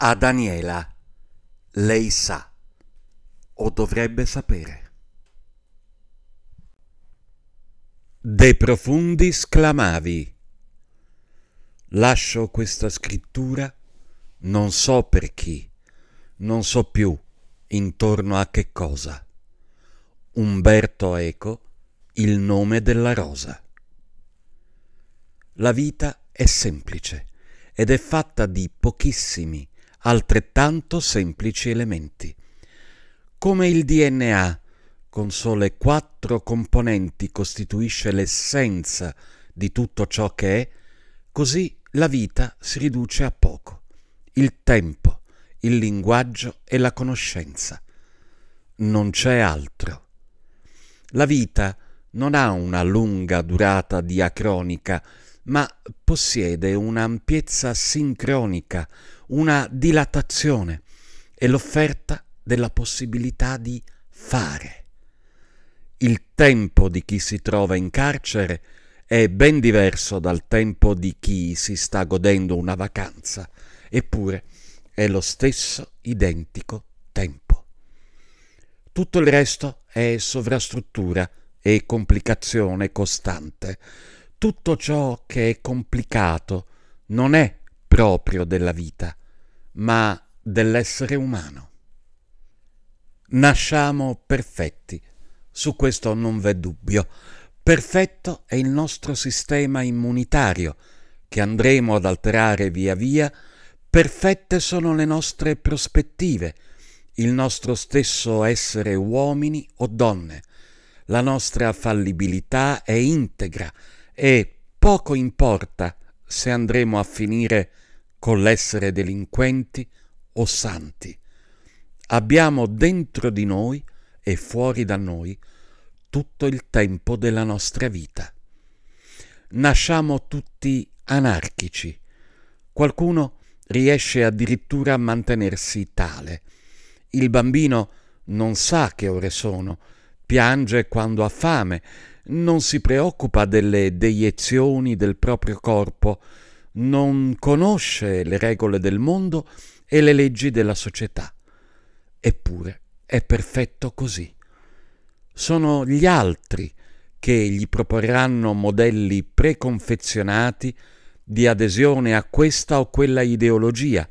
A Daniela, lei sa, o dovrebbe sapere. De profundi sclamavi. Lascio questa scrittura, non so per chi, non so più intorno a che cosa. Umberto Eco, il nome della rosa. La vita è semplice ed è fatta di pochissimi, altrettanto semplici elementi. Come il DNA, con sole quattro componenti, costituisce l'essenza di tutto ciò che è, così la vita si riduce a poco. Il tempo, il linguaggio e la conoscenza. Non c'è altro. La vita non ha una lunga durata diacronica, ma possiede un'ampiezza sincronica, una dilatazione e l'offerta della possibilità di fare. Il tempo di chi si trova in carcere è ben diverso dal tempo di chi si sta godendo una vacanza, eppure è lo stesso identico tempo. Tutto il resto è sovrastruttura e complicazione costante, tutto ciò che è complicato non è proprio della vita, ma dell'essere umano. Nasciamo perfetti, su questo non v'è dubbio. Perfetto è il nostro sistema immunitario, che andremo ad alterare via via, perfette sono le nostre prospettive, il nostro stesso essere uomini o donne. La nostra fallibilità è integra, e poco importa se andremo a finire con l'essere delinquenti o santi. Abbiamo dentro di noi e fuori da noi tutto il tempo della nostra vita. Nasciamo tutti anarchici. Qualcuno riesce addirittura a mantenersi tale. Il bambino non sa che ore sono, piange quando ha fame, non si preoccupa delle deiezioni del proprio corpo, non conosce le regole del mondo e le leggi della società. Eppure è perfetto così. Sono gli altri che gli proporranno modelli preconfezionati di adesione a questa o quella ideologia,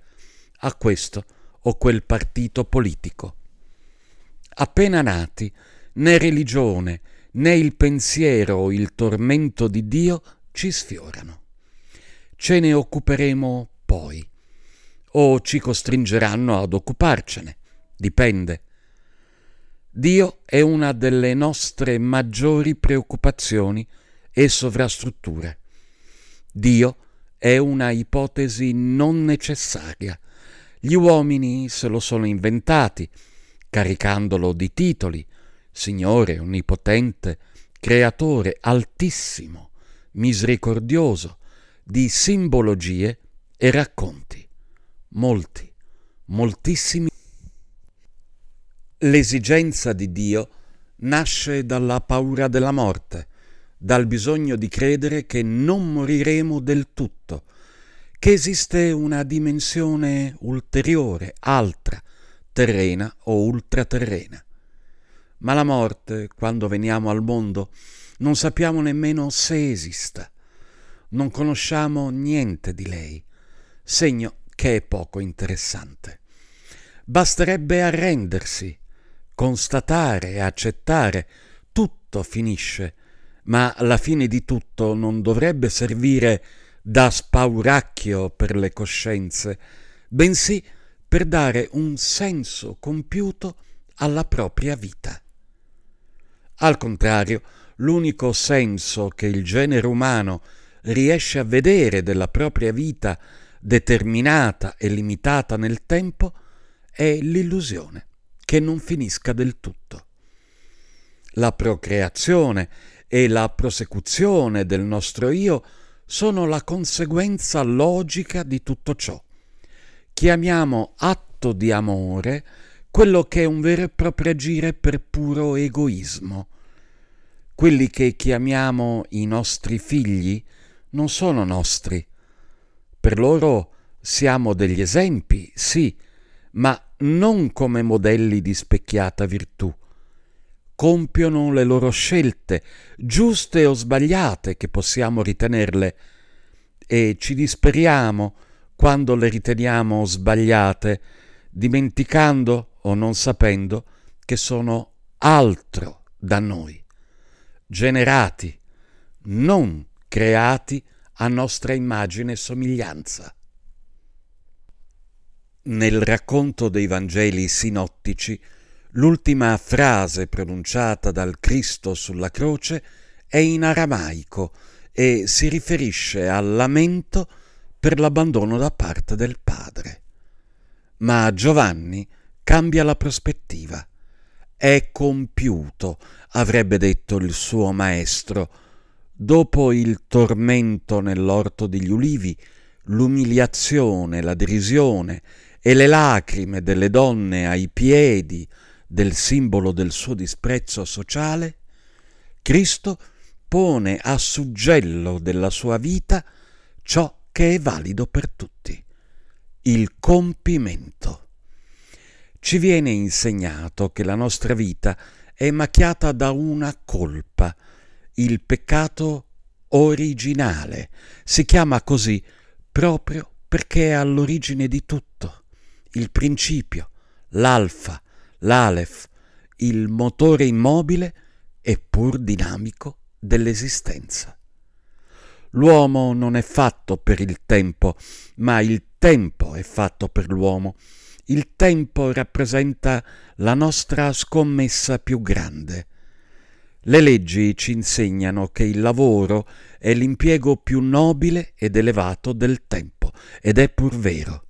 a questo o quel partito politico. Appena nati, né religione, né il pensiero o il tormento di Dio ci sfiorano. Ce ne occuperemo poi, o ci costringeranno ad occuparcene, dipende. Dio è una delle nostre maggiori preoccupazioni e sovrastrutture. Dio è una ipotesi non necessaria. Gli uomini se lo sono inventati, caricandolo di titoli, Signore onnipotente, creatore altissimo, misericordioso, di simbologie e racconti. Molti, moltissimi. L'esigenza di Dio nasce dalla paura della morte, dal bisogno di credere che non moriremo del tutto, che esiste una dimensione ulteriore, altra, terrena o ultraterrena. Ma la morte, quando veniamo al mondo, non sappiamo nemmeno se esista. Non conosciamo niente di lei, segno che è poco interessante. Basterebbe arrendersi, constatare e accettare tutto finisce, ma la fine di tutto non dovrebbe servire da spauracchio per le coscienze, bensì per dare un senso compiuto alla propria vita. Al contrario, l'unico senso che il genere umano riesce a vedere della propria vita determinata e limitata nel tempo è l'illusione che non finisca del tutto. La procreazione e la prosecuzione del nostro io sono la conseguenza logica di tutto ciò. Chiamiamo atto di amore quello che è un vero e proprio agire per puro egoismo. Quelli che chiamiamo i nostri figli non sono nostri. Per loro siamo degli esempi, sì, ma non come modelli di specchiata virtù. Compiono le loro scelte, giuste o sbagliate che possiamo ritenerle, e ci disperiamo quando le riteniamo sbagliate, dimenticando o non sapendo che sono altro da noi, generati, non creati a nostra immagine e somiglianza. Nel racconto dei Vangeli sinottici, l'ultima frase pronunciata dal Cristo sulla croce è in aramaico e si riferisce al lamento per l'abbandono da parte del Padre ma Giovanni cambia la prospettiva. È compiuto, avrebbe detto il suo maestro. Dopo il tormento nell'orto degli ulivi, l'umiliazione, la derisione e le lacrime delle donne ai piedi del simbolo del suo disprezzo sociale, Cristo pone a suggello della sua vita ciò che è valido per tutti il compimento. Ci viene insegnato che la nostra vita è macchiata da una colpa, il peccato originale. Si chiama così proprio perché è all'origine di tutto, il principio, l'alfa, l'alef, il motore immobile e pur dinamico dell'esistenza. L'uomo non è fatto per il tempo, ma il tempo è fatto per l'uomo. Il tempo rappresenta la nostra scommessa più grande. Le leggi ci insegnano che il lavoro è l'impiego più nobile ed elevato del tempo, ed è pur vero.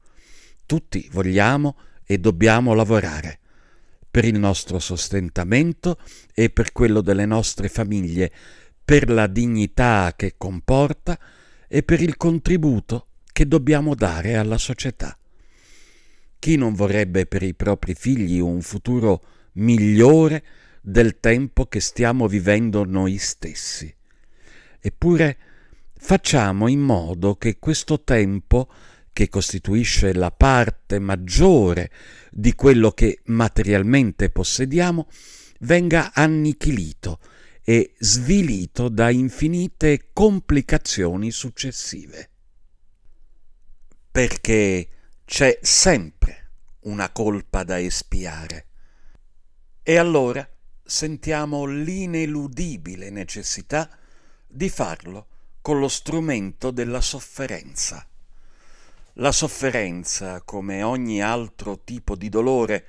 Tutti vogliamo e dobbiamo lavorare per il nostro sostentamento e per quello delle nostre famiglie, per la dignità che comporta e per il contributo che dobbiamo dare alla società. Chi non vorrebbe per i propri figli un futuro migliore del tempo che stiamo vivendo noi stessi? Eppure facciamo in modo che questo tempo, che costituisce la parte maggiore di quello che materialmente possediamo, venga annichilito e svilito da infinite complicazioni successive perché c'è sempre una colpa da espiare. E allora sentiamo l'ineludibile necessità di farlo con lo strumento della sofferenza. La sofferenza, come ogni altro tipo di dolore,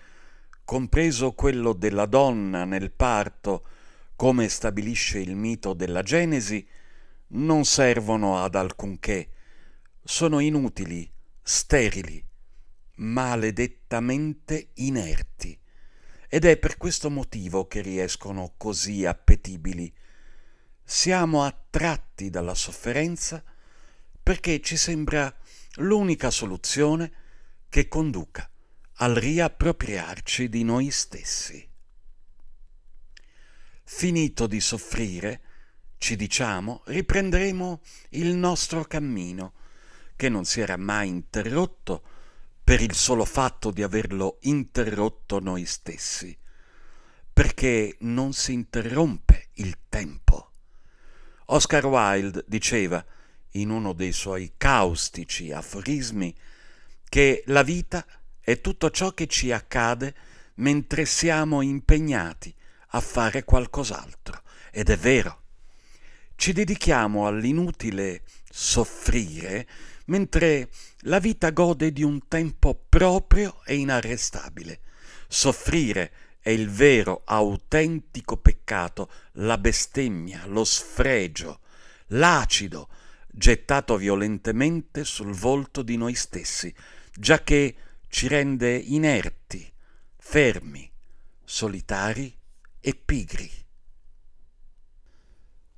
compreso quello della donna nel parto, come stabilisce il mito della Genesi, non servono ad alcunché, sono inutili sterili, maledettamente inerti, ed è per questo motivo che riescono così appetibili. Siamo attratti dalla sofferenza perché ci sembra l'unica soluzione che conduca al riappropriarci di noi stessi. Finito di soffrire, ci diciamo, riprenderemo il nostro cammino che non si era mai interrotto per il solo fatto di averlo interrotto noi stessi, perché non si interrompe il tempo. Oscar Wilde diceva, in uno dei suoi caustici aforismi, che la vita è tutto ciò che ci accade mentre siamo impegnati a fare qualcos'altro. Ed è vero. Ci dedichiamo all'inutile soffrire mentre la vita gode di un tempo proprio e inarrestabile. Soffrire è il vero, autentico peccato, la bestemmia, lo sfregio, l'acido, gettato violentemente sul volto di noi stessi, giacché ci rende inerti, fermi, solitari e pigri.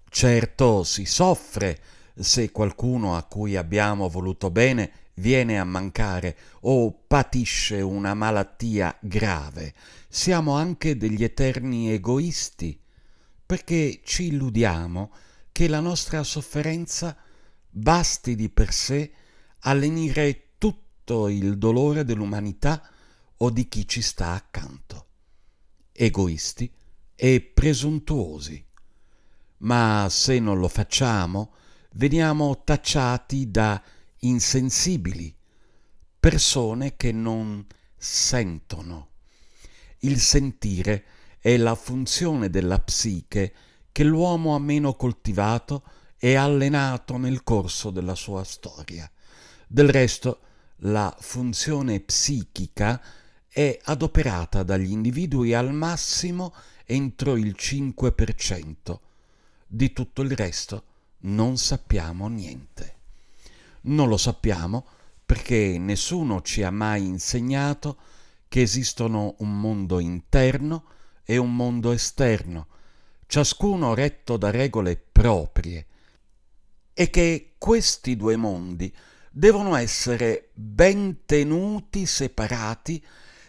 Certo si soffre se qualcuno a cui abbiamo voluto bene viene a mancare o patisce una malattia grave, siamo anche degli eterni egoisti, perché ci illudiamo che la nostra sofferenza basti di per sé a lenire tutto il dolore dell'umanità o di chi ci sta accanto. Egoisti e presuntuosi. Ma se non lo facciamo, veniamo tacciati da insensibili, persone che non sentono. Il sentire è la funzione della psiche che l'uomo ha meno coltivato e allenato nel corso della sua storia. Del resto, la funzione psichica è adoperata dagli individui al massimo entro il 5% di tutto il resto non sappiamo niente. Non lo sappiamo perché nessuno ci ha mai insegnato che esistono un mondo interno e un mondo esterno, ciascuno retto da regole proprie, e che questi due mondi devono essere ben tenuti separati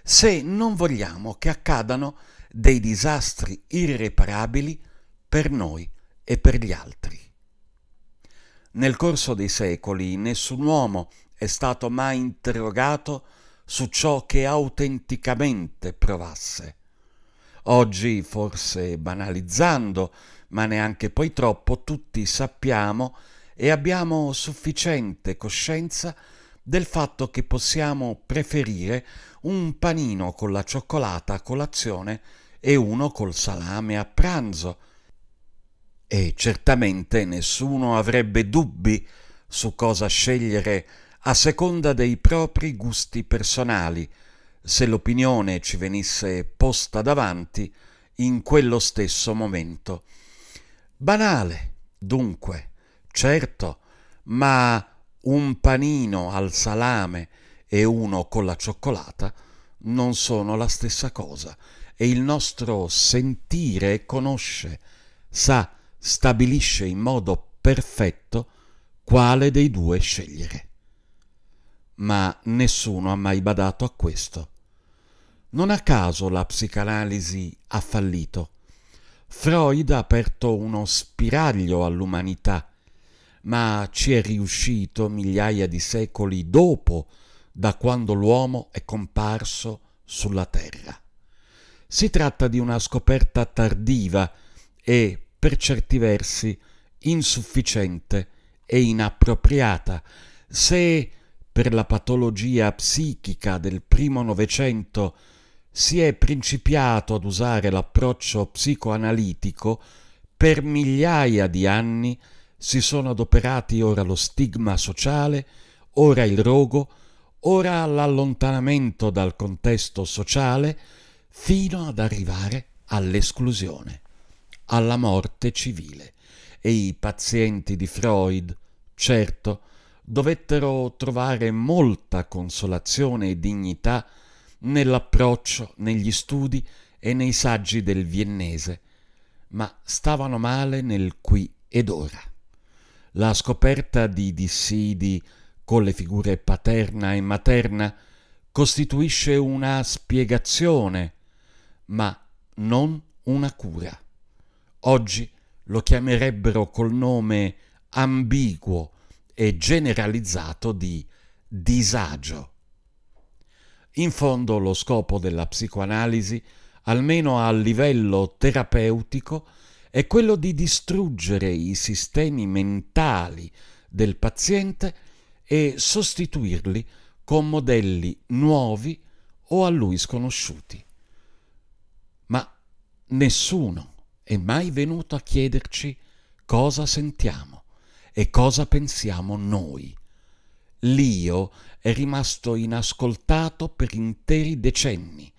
se non vogliamo che accadano dei disastri irreparabili per noi e per gli altri. Nel corso dei secoli nessun uomo è stato mai interrogato su ciò che autenticamente provasse. Oggi, forse banalizzando, ma neanche poi troppo, tutti sappiamo e abbiamo sufficiente coscienza del fatto che possiamo preferire un panino con la cioccolata a colazione e uno col salame a pranzo, e certamente nessuno avrebbe dubbi su cosa scegliere a seconda dei propri gusti personali, se l'opinione ci venisse posta davanti in quello stesso momento. Banale, dunque, certo, ma un panino al salame e uno con la cioccolata non sono la stessa cosa e il nostro sentire conosce, sa, stabilisce in modo perfetto quale dei due scegliere. Ma nessuno ha mai badato a questo. Non a caso la psicanalisi ha fallito. Freud ha aperto uno spiraglio all'umanità, ma ci è riuscito migliaia di secoli dopo da quando l'uomo è comparso sulla Terra. Si tratta di una scoperta tardiva e per certi versi insufficiente e inappropriata, se per la patologia psichica del primo Novecento si è principiato ad usare l'approccio psicoanalitico, per migliaia di anni si sono adoperati ora lo stigma sociale, ora il rogo, ora l'allontanamento dal contesto sociale, fino ad arrivare all'esclusione alla morte civile e i pazienti di Freud, certo, dovettero trovare molta consolazione e dignità nell'approccio, negli studi e nei saggi del viennese, ma stavano male nel qui ed ora. La scoperta di dissidi con le figure paterna e materna costituisce una spiegazione, ma non una cura. Oggi lo chiamerebbero col nome ambiguo e generalizzato di disagio. In fondo lo scopo della psicoanalisi, almeno a livello terapeutico, è quello di distruggere i sistemi mentali del paziente e sostituirli con modelli nuovi o a lui sconosciuti. Ma nessuno è mai venuto a chiederci cosa sentiamo e cosa pensiamo noi. L'io è rimasto inascoltato per interi decenni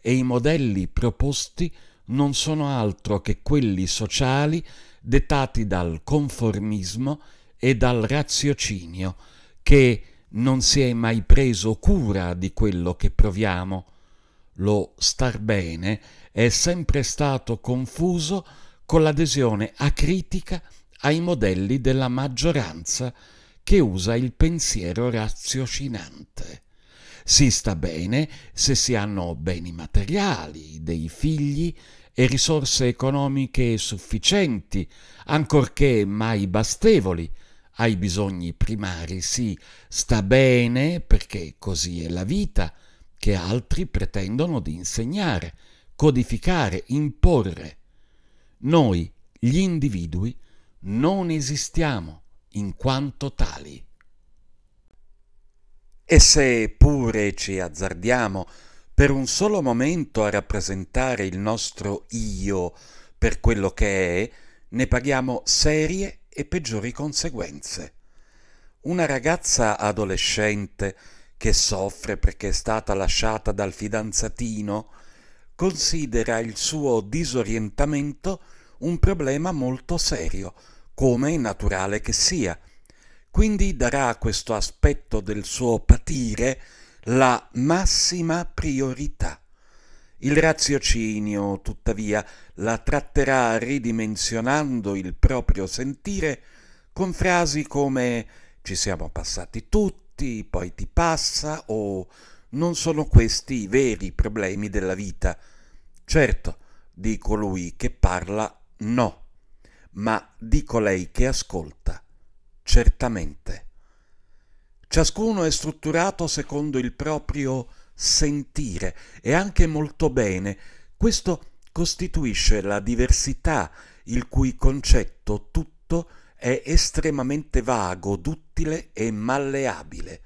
e i modelli proposti non sono altro che quelli sociali dettati dal conformismo e dal raziocinio che non si è mai preso cura di quello che proviamo. Lo star bene è sempre stato confuso con l'adesione acritica ai modelli della maggioranza che usa il pensiero raziocinante. Si sta bene se si hanno beni materiali, dei figli e risorse economiche sufficienti, ancorché mai bastevoli, ai bisogni primari si sta bene perché così è la vita che altri pretendono di insegnare codificare, imporre. Noi, gli individui, non esistiamo in quanto tali. E se pure ci azzardiamo per un solo momento a rappresentare il nostro io per quello che è, ne paghiamo serie e peggiori conseguenze. Una ragazza adolescente che soffre perché è stata lasciata dal fidanzatino considera il suo disorientamento un problema molto serio, come è naturale che sia. Quindi darà a questo aspetto del suo patire la massima priorità. Il raziocinio, tuttavia, la tratterà ridimensionando il proprio sentire con frasi come ci siamo passati tutti, poi ti passa o non sono questi i veri problemi della vita. Certo, di colui che parla no, ma di colei che ascolta, certamente. Ciascuno è strutturato secondo il proprio sentire e anche molto bene. Questo costituisce la diversità, il cui concetto tutto è estremamente vago, duttile e malleabile.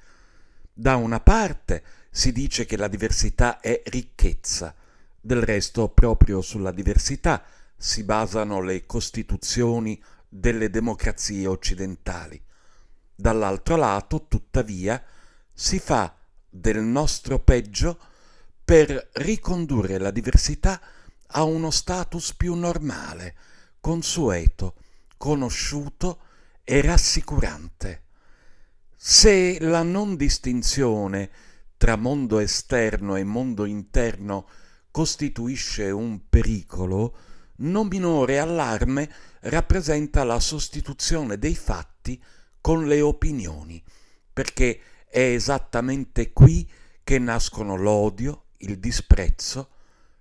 Da una parte si dice che la diversità è ricchezza, del resto proprio sulla diversità si basano le costituzioni delle democrazie occidentali. Dall'altro lato, tuttavia, si fa del nostro peggio per ricondurre la diversità a uno status più normale, consueto, conosciuto e rassicurante. Se la non distinzione tra mondo esterno e mondo interno costituisce un pericolo, non minore allarme rappresenta la sostituzione dei fatti con le opinioni, perché è esattamente qui che nascono l'odio, il disprezzo,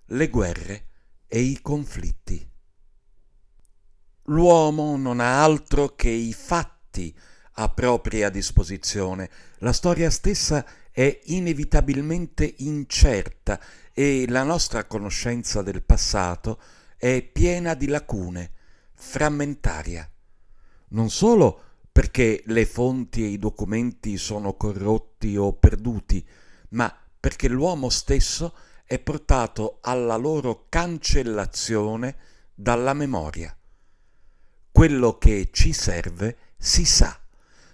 le guerre e i conflitti. L'uomo non ha altro che i fatti a propria disposizione, la storia stessa è inevitabilmente incerta e la nostra conoscenza del passato è piena di lacune, frammentaria. Non solo perché le fonti e i documenti sono corrotti o perduti, ma perché l'uomo stesso è portato alla loro cancellazione dalla memoria. Quello che ci serve si sa,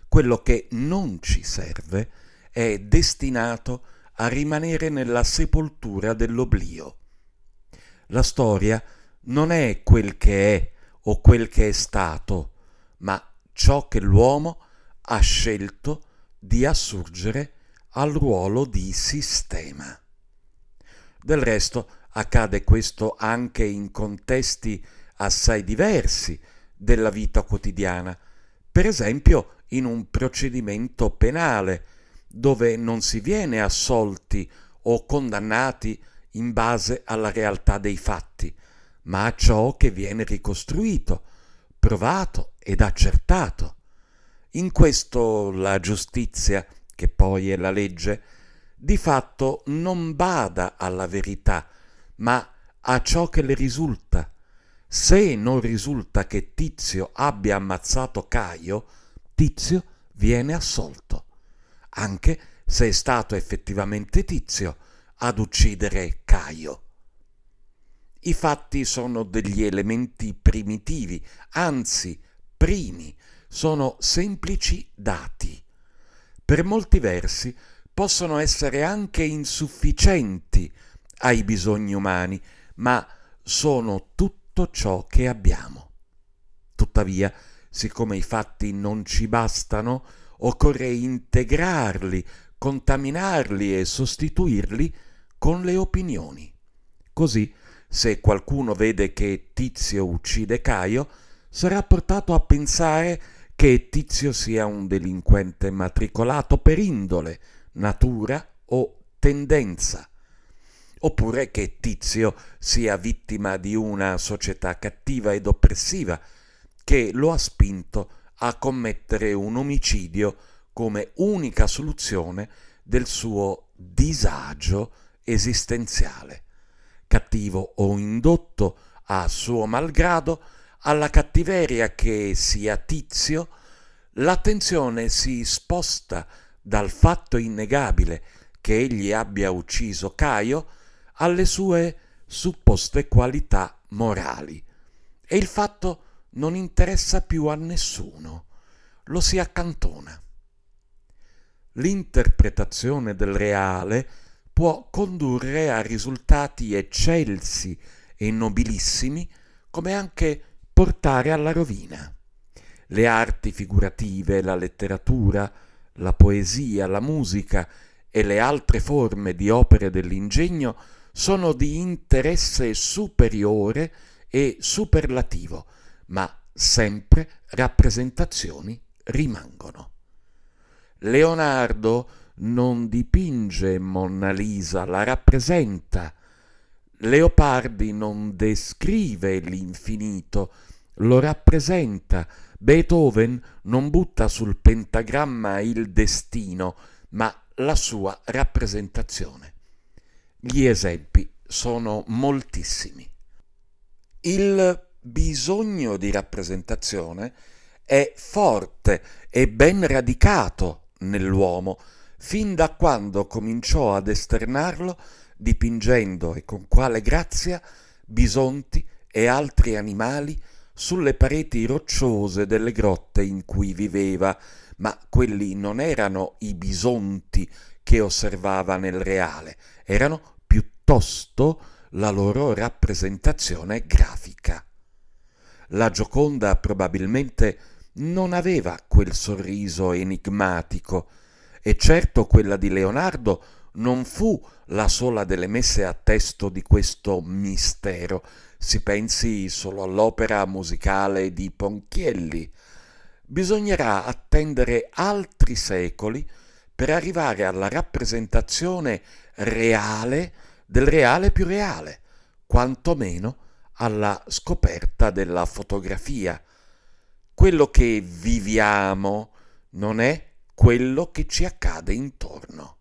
quello che non ci serve è destinato a rimanere nella sepoltura dell'oblio. La storia non è quel che è o quel che è stato, ma ciò che l'uomo ha scelto di assurgere al ruolo di sistema. Del resto accade questo anche in contesti assai diversi della vita quotidiana, per esempio in un procedimento penale, dove non si viene assolti o condannati in base alla realtà dei fatti, ma a ciò che viene ricostruito, provato ed accertato. In questo la giustizia, che poi è la legge, di fatto non bada alla verità, ma a ciò che le risulta. Se non risulta che Tizio abbia ammazzato Caio, Tizio viene assolto anche se è stato effettivamente Tizio ad uccidere Caio. I fatti sono degli elementi primitivi, anzi primi, sono semplici dati. Per molti versi possono essere anche insufficienti ai bisogni umani, ma sono tutto ciò che abbiamo. Tuttavia, siccome i fatti non ci bastano, occorre integrarli, contaminarli e sostituirli con le opinioni. Così, se qualcuno vede che Tizio uccide Caio, sarà portato a pensare che Tizio sia un delinquente matricolato per indole, natura o tendenza, oppure che Tizio sia vittima di una società cattiva ed oppressiva che lo ha spinto a a commettere un omicidio come unica soluzione del suo disagio esistenziale, cattivo o indotto a suo malgrado alla cattiveria che sia tizio, l'attenzione si sposta dal fatto innegabile che egli abbia ucciso Caio alle sue supposte qualità morali. E il fatto non interessa più a nessuno, lo si accantona. L'interpretazione del reale può condurre a risultati eccelsi e nobilissimi, come anche portare alla rovina. Le arti figurative, la letteratura, la poesia, la musica e le altre forme di opere dell'ingegno sono di interesse superiore e superlativo, ma sempre rappresentazioni rimangono. Leonardo non dipinge Mona Lisa, la rappresenta. Leopardi non descrive l'infinito, lo rappresenta. Beethoven non butta sul pentagramma il destino, ma la sua rappresentazione. Gli esempi sono moltissimi. Il bisogno di rappresentazione è forte e ben radicato nell'uomo, fin da quando cominciò ad esternarlo dipingendo e con quale grazia bisonti e altri animali sulle pareti rocciose delle grotte in cui viveva, ma quelli non erano i bisonti che osservava nel reale, erano piuttosto la loro rappresentazione grafica la Gioconda probabilmente non aveva quel sorriso enigmatico, e certo quella di Leonardo non fu la sola delle messe a testo di questo mistero, si pensi solo all'opera musicale di Ponchielli. Bisognerà attendere altri secoli per arrivare alla rappresentazione reale del reale più reale, quantomeno alla scoperta della fotografia. Quello che viviamo non è quello che ci accade intorno.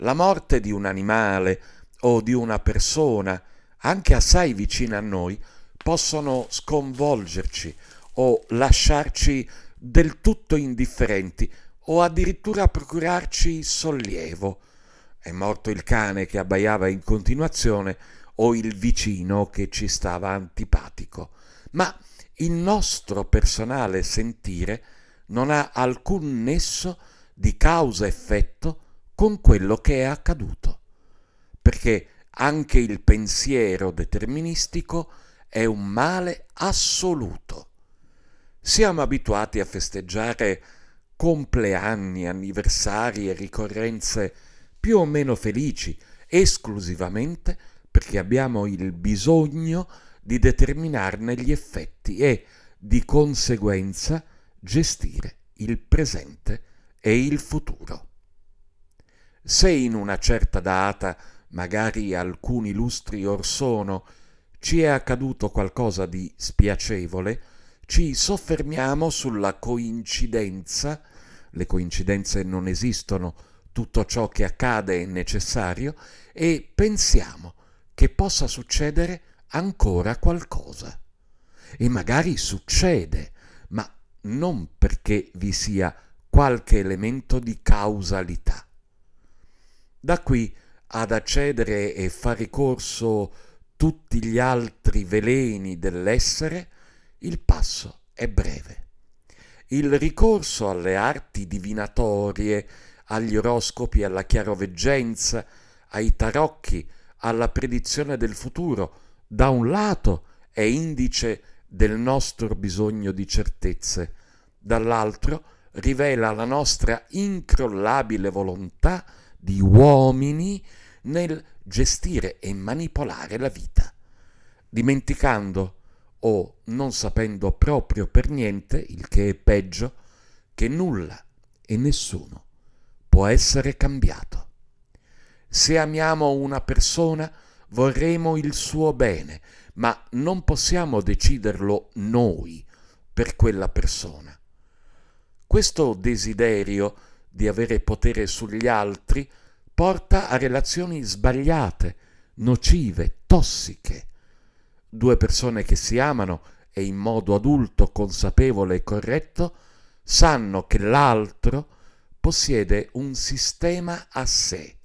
La morte di un animale o di una persona, anche assai vicina a noi, possono sconvolgerci o lasciarci del tutto indifferenti o addirittura procurarci sollievo. È morto il cane che abbaiava in continuazione o il vicino che ci stava antipatico, ma il nostro personale sentire non ha alcun nesso di causa-effetto con quello che è accaduto, perché anche il pensiero deterministico è un male assoluto. Siamo abituati a festeggiare compleanni, anniversari e ricorrenze più o meno felici, esclusivamente perché abbiamo il bisogno di determinarne gli effetti e di conseguenza gestire il presente e il futuro. Se in una certa data, magari alcuni lustri or sono, ci è accaduto qualcosa di spiacevole, ci soffermiamo sulla coincidenza, le coincidenze non esistono, tutto ciò che accade è necessario, e pensiamo che possa succedere ancora qualcosa. E magari succede, ma non perché vi sia qualche elemento di causalità. Da qui ad accedere e far ricorso tutti gli altri veleni dell'essere, il passo è breve. Il ricorso alle arti divinatorie, agli oroscopi, alla chiaroveggenza, ai tarocchi, alla predizione del futuro, da un lato è indice del nostro bisogno di certezze, dall'altro rivela la nostra incrollabile volontà di uomini nel gestire e manipolare la vita, dimenticando o non sapendo proprio per niente, il che è peggio, che nulla e nessuno può essere cambiato. Se amiamo una persona, vorremo il suo bene, ma non possiamo deciderlo noi per quella persona. Questo desiderio di avere potere sugli altri porta a relazioni sbagliate, nocive, tossiche. Due persone che si amano e in modo adulto, consapevole e corretto, sanno che l'altro possiede un sistema a sé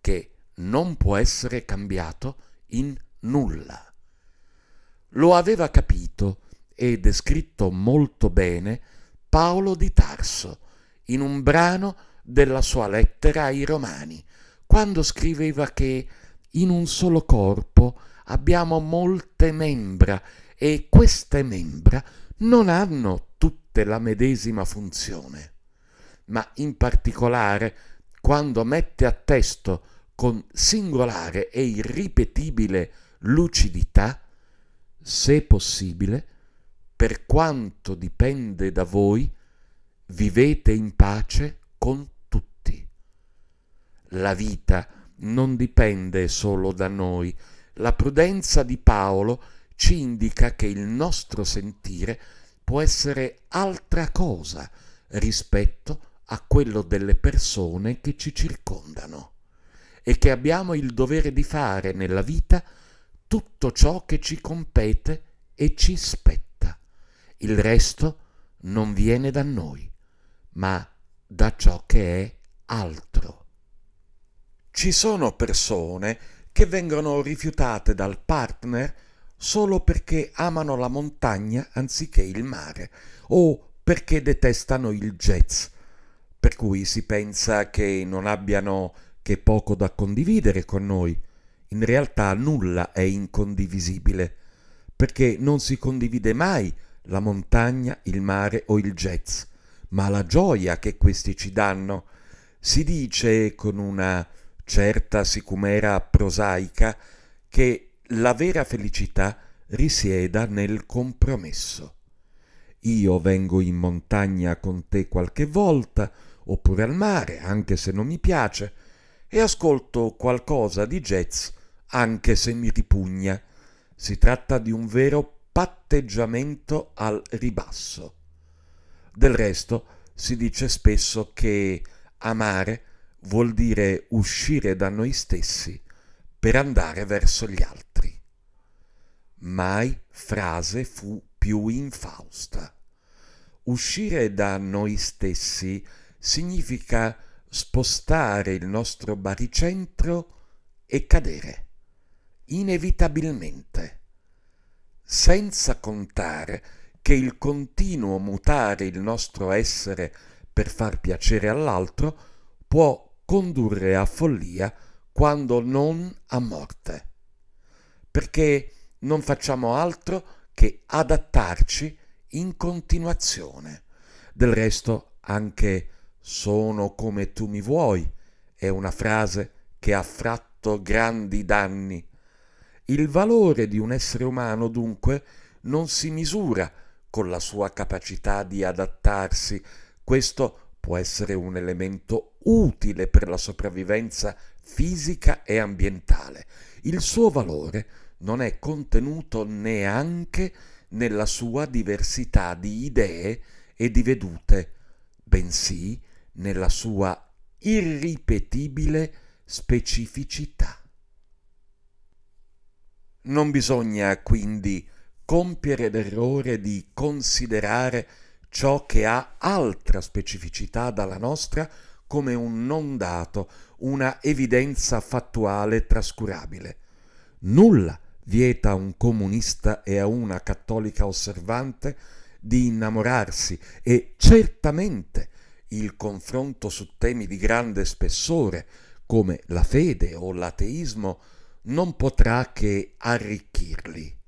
che non può essere cambiato in nulla. Lo aveva capito e descritto molto bene Paolo di Tarso in un brano della sua lettera ai Romani, quando scriveva che in un solo corpo abbiamo molte membra e queste membra non hanno tutte la medesima funzione, ma in particolare quando mette a testo con singolare e irripetibile lucidità, se possibile, per quanto dipende da voi, vivete in pace con tutti. La vita non dipende solo da noi. La prudenza di Paolo ci indica che il nostro sentire può essere altra cosa rispetto a a quello delle persone che ci circondano e che abbiamo il dovere di fare nella vita tutto ciò che ci compete e ci spetta. Il resto non viene da noi, ma da ciò che è altro. Ci sono persone che vengono rifiutate dal partner solo perché amano la montagna anziché il mare o perché detestano il jazz per cui si pensa che non abbiano che poco da condividere con noi. In realtà nulla è incondivisibile, perché non si condivide mai la montagna, il mare o il jazz, ma la gioia che questi ci danno. Si dice con una certa sicumera prosaica che la vera felicità risieda nel compromesso. Io vengo in montagna con te qualche volta, oppure al mare, anche se non mi piace, e ascolto qualcosa di jazz, anche se mi ripugna. Si tratta di un vero patteggiamento al ribasso. Del resto, si dice spesso che amare vuol dire uscire da noi stessi per andare verso gli altri. Mai frase fu più infausta. Uscire da noi stessi significa spostare il nostro baricentro e cadere, inevitabilmente, senza contare che il continuo mutare il nostro essere per far piacere all'altro può condurre a follia quando non a morte, perché non facciamo altro che adattarci in continuazione. Del resto anche sono come tu mi vuoi è una frase che ha fratto grandi danni. Il valore di un essere umano dunque non si misura con la sua capacità di adattarsi. Questo può essere un elemento utile per la sopravvivenza fisica e ambientale. Il suo valore non è contenuto neanche nella sua diversità di idee e di vedute, bensì nella sua irripetibile specificità. Non bisogna quindi compiere l'errore di considerare ciò che ha altra specificità dalla nostra come un non dato, una evidenza fattuale trascurabile. Nulla vieta a un comunista e a una cattolica osservante di innamorarsi e certamente il confronto su temi di grande spessore come la fede o l'ateismo non potrà che arricchirli.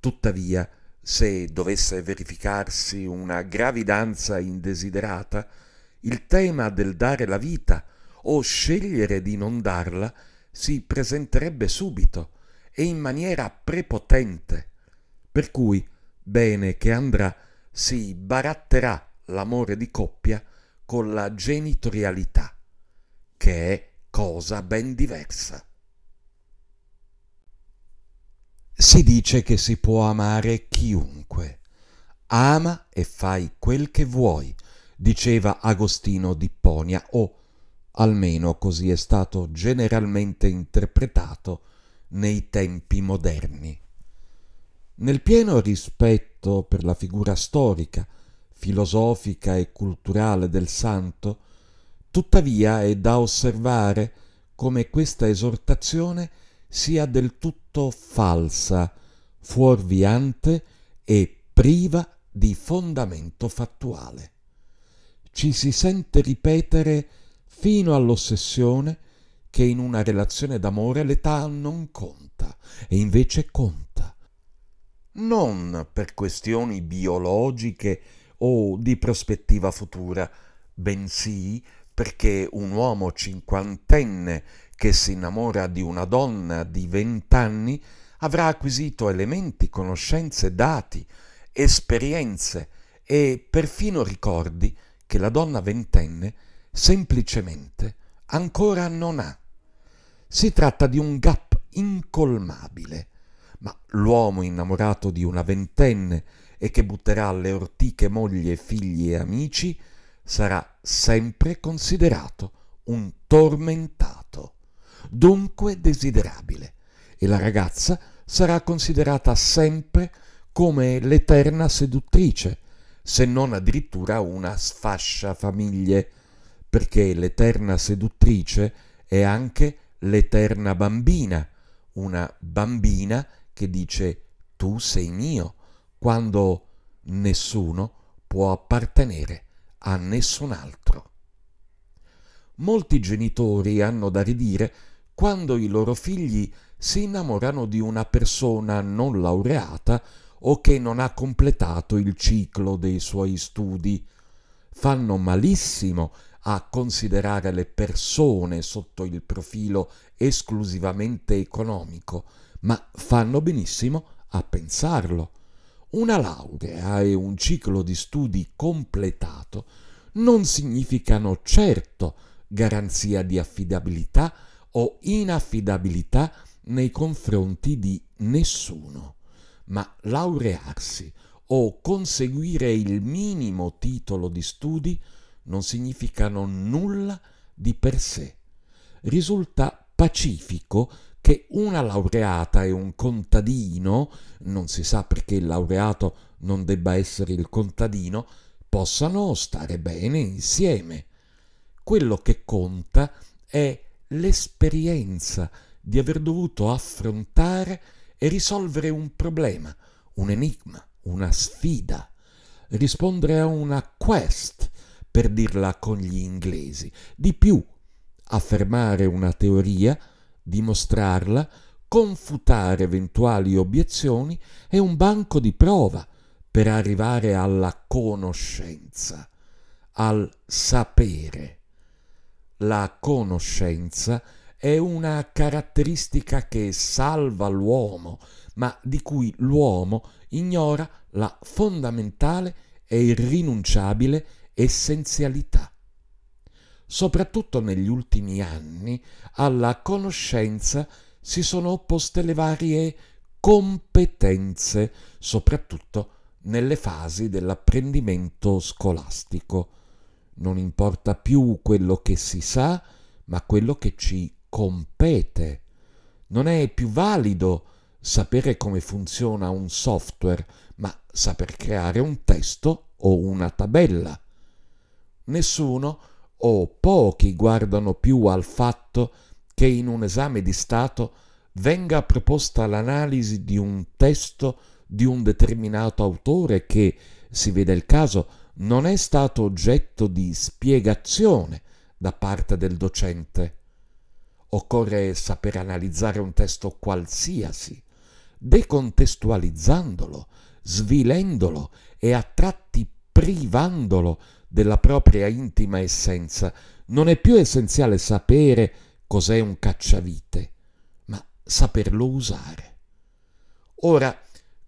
Tuttavia, se dovesse verificarsi una gravidanza indesiderata, il tema del dare la vita o scegliere di non darla si presenterebbe subito e in maniera prepotente, per cui bene che andrà si baratterà l'amore di coppia con la genitorialità, che è cosa ben diversa. Si dice che si può amare chiunque. Ama e fai quel che vuoi, diceva Agostino di Ponia, o almeno così è stato generalmente interpretato nei tempi moderni. Nel pieno rispetto per la figura storica, filosofica e culturale del santo, tuttavia è da osservare come questa esortazione sia del tutto falsa, fuorviante e priva di fondamento fattuale. Ci si sente ripetere fino all'ossessione che in una relazione d'amore l'età non conta e invece conta. Non per questioni biologiche o di prospettiva futura, bensì perché un uomo cinquantenne che si innamora di una donna di vent'anni avrà acquisito elementi, conoscenze, dati, esperienze e perfino ricordi che la donna ventenne semplicemente ancora non ha. Si tratta di un gap incolmabile, ma l'uomo innamorato di una ventenne e che butterà alle ortiche moglie, figli e amici, sarà sempre considerato un tormentato, dunque desiderabile, e la ragazza sarà considerata sempre come l'eterna seduttrice, se non addirittura una sfascia famiglie, perché l'eterna seduttrice è anche l'eterna bambina, una bambina che dice tu sei mio, quando nessuno può appartenere a nessun altro. Molti genitori hanno da ridire quando i loro figli si innamorano di una persona non laureata o che non ha completato il ciclo dei suoi studi. Fanno malissimo a considerare le persone sotto il profilo esclusivamente economico, ma fanno benissimo a pensarlo una laurea e un ciclo di studi completato non significano certo garanzia di affidabilità o inaffidabilità nei confronti di nessuno, ma laurearsi o conseguire il minimo titolo di studi non significano nulla di per sé. Risulta pacifico che una laureata e un contadino, non si sa perché il laureato non debba essere il contadino, possano stare bene insieme. Quello che conta è l'esperienza di aver dovuto affrontare e risolvere un problema, un enigma, una sfida, rispondere a una quest, per dirla con gli inglesi. Di più, affermare una teoria dimostrarla, confutare eventuali obiezioni e un banco di prova per arrivare alla conoscenza, al sapere. La conoscenza è una caratteristica che salva l'uomo, ma di cui l'uomo ignora la fondamentale e irrinunciabile essenzialità soprattutto negli ultimi anni, alla conoscenza si sono opposte le varie competenze, soprattutto nelle fasi dell'apprendimento scolastico. Non importa più quello che si sa, ma quello che ci compete. Non è più valido sapere come funziona un software, ma saper creare un testo o una tabella. Nessuno o pochi guardano più al fatto che in un esame di Stato venga proposta l'analisi di un testo di un determinato autore che, si vede il caso, non è stato oggetto di spiegazione da parte del docente. Occorre saper analizzare un testo qualsiasi, decontestualizzandolo, svilendolo e a tratti privandolo della propria intima essenza, non è più essenziale sapere cos'è un cacciavite, ma saperlo usare. Ora,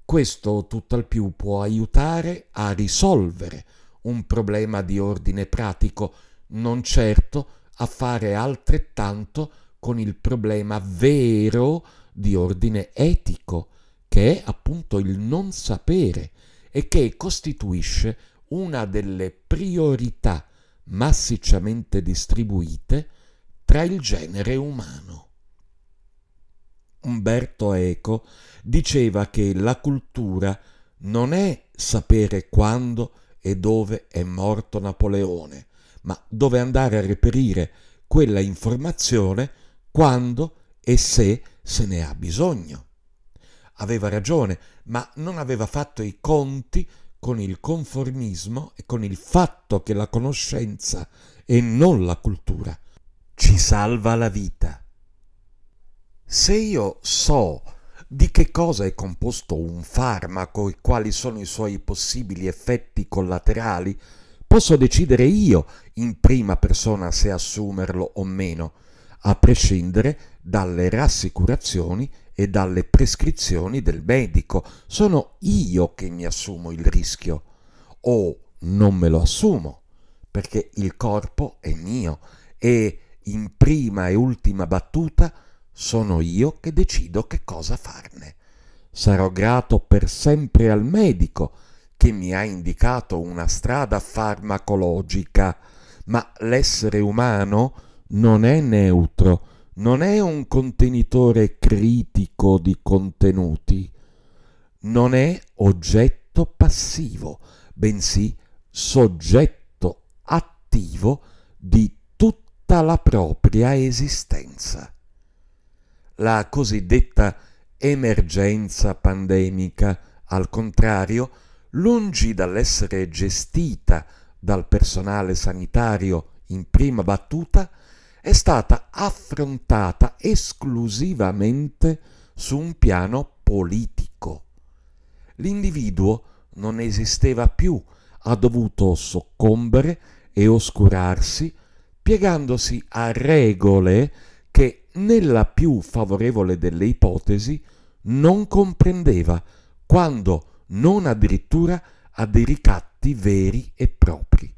questo tutt'al più può aiutare a risolvere un problema di ordine pratico, non certo a fare altrettanto con il problema vero di ordine etico, che è appunto il non sapere e che costituisce una delle priorità massicciamente distribuite tra il genere umano. Umberto Eco diceva che la cultura non è sapere quando e dove è morto Napoleone, ma dove andare a reperire quella informazione quando e se se ne ha bisogno. Aveva ragione, ma non aveva fatto i conti con il conformismo e con il fatto che la conoscenza e non la cultura ci salva la vita. Se io so di che cosa è composto un farmaco e quali sono i suoi possibili effetti collaterali, posso decidere io in prima persona se assumerlo o meno, a prescindere dalle rassicurazioni e dalle prescrizioni del medico. Sono io che mi assumo il rischio o non me lo assumo perché il corpo è mio e in prima e ultima battuta sono io che decido che cosa farne. Sarò grato per sempre al medico che mi ha indicato una strada farmacologica, ma l'essere umano non è neutro non è un contenitore critico di contenuti, non è oggetto passivo, bensì soggetto attivo di tutta la propria esistenza. La cosiddetta emergenza pandemica, al contrario, lungi dall'essere gestita dal personale sanitario in prima battuta, è stata affrontata esclusivamente su un piano politico. L'individuo non esisteva più, ha dovuto soccombere e oscurarsi, piegandosi a regole che, nella più favorevole delle ipotesi, non comprendeva, quando non addirittura a dei ricatti veri e propri.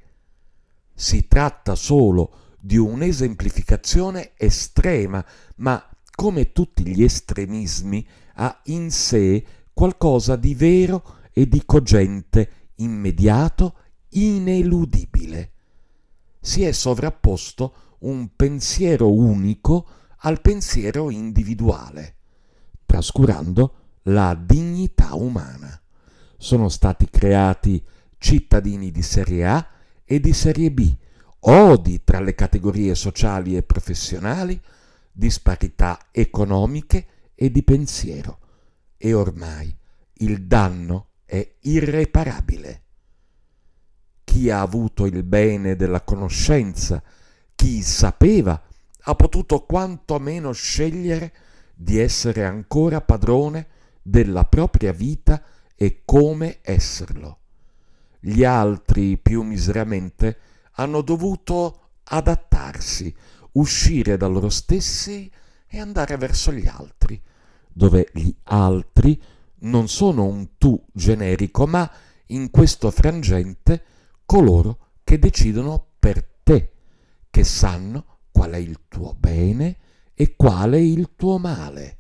Si tratta solo di di un'esemplificazione estrema, ma come tutti gli estremismi ha in sé qualcosa di vero e di cogente, immediato, ineludibile. Si è sovrapposto un pensiero unico al pensiero individuale, trascurando la dignità umana. Sono stati creati cittadini di serie A e di serie B, odi tra le categorie sociali e professionali, disparità economiche e di pensiero. E ormai il danno è irreparabile. Chi ha avuto il bene della conoscenza, chi sapeva, ha potuto quantomeno scegliere di essere ancora padrone della propria vita e come esserlo. Gli altri, più miseramente, hanno dovuto adattarsi, uscire da loro stessi e andare verso gli altri, dove gli altri non sono un tu generico, ma in questo frangente coloro che decidono per te, che sanno qual è il tuo bene e quale è il tuo male.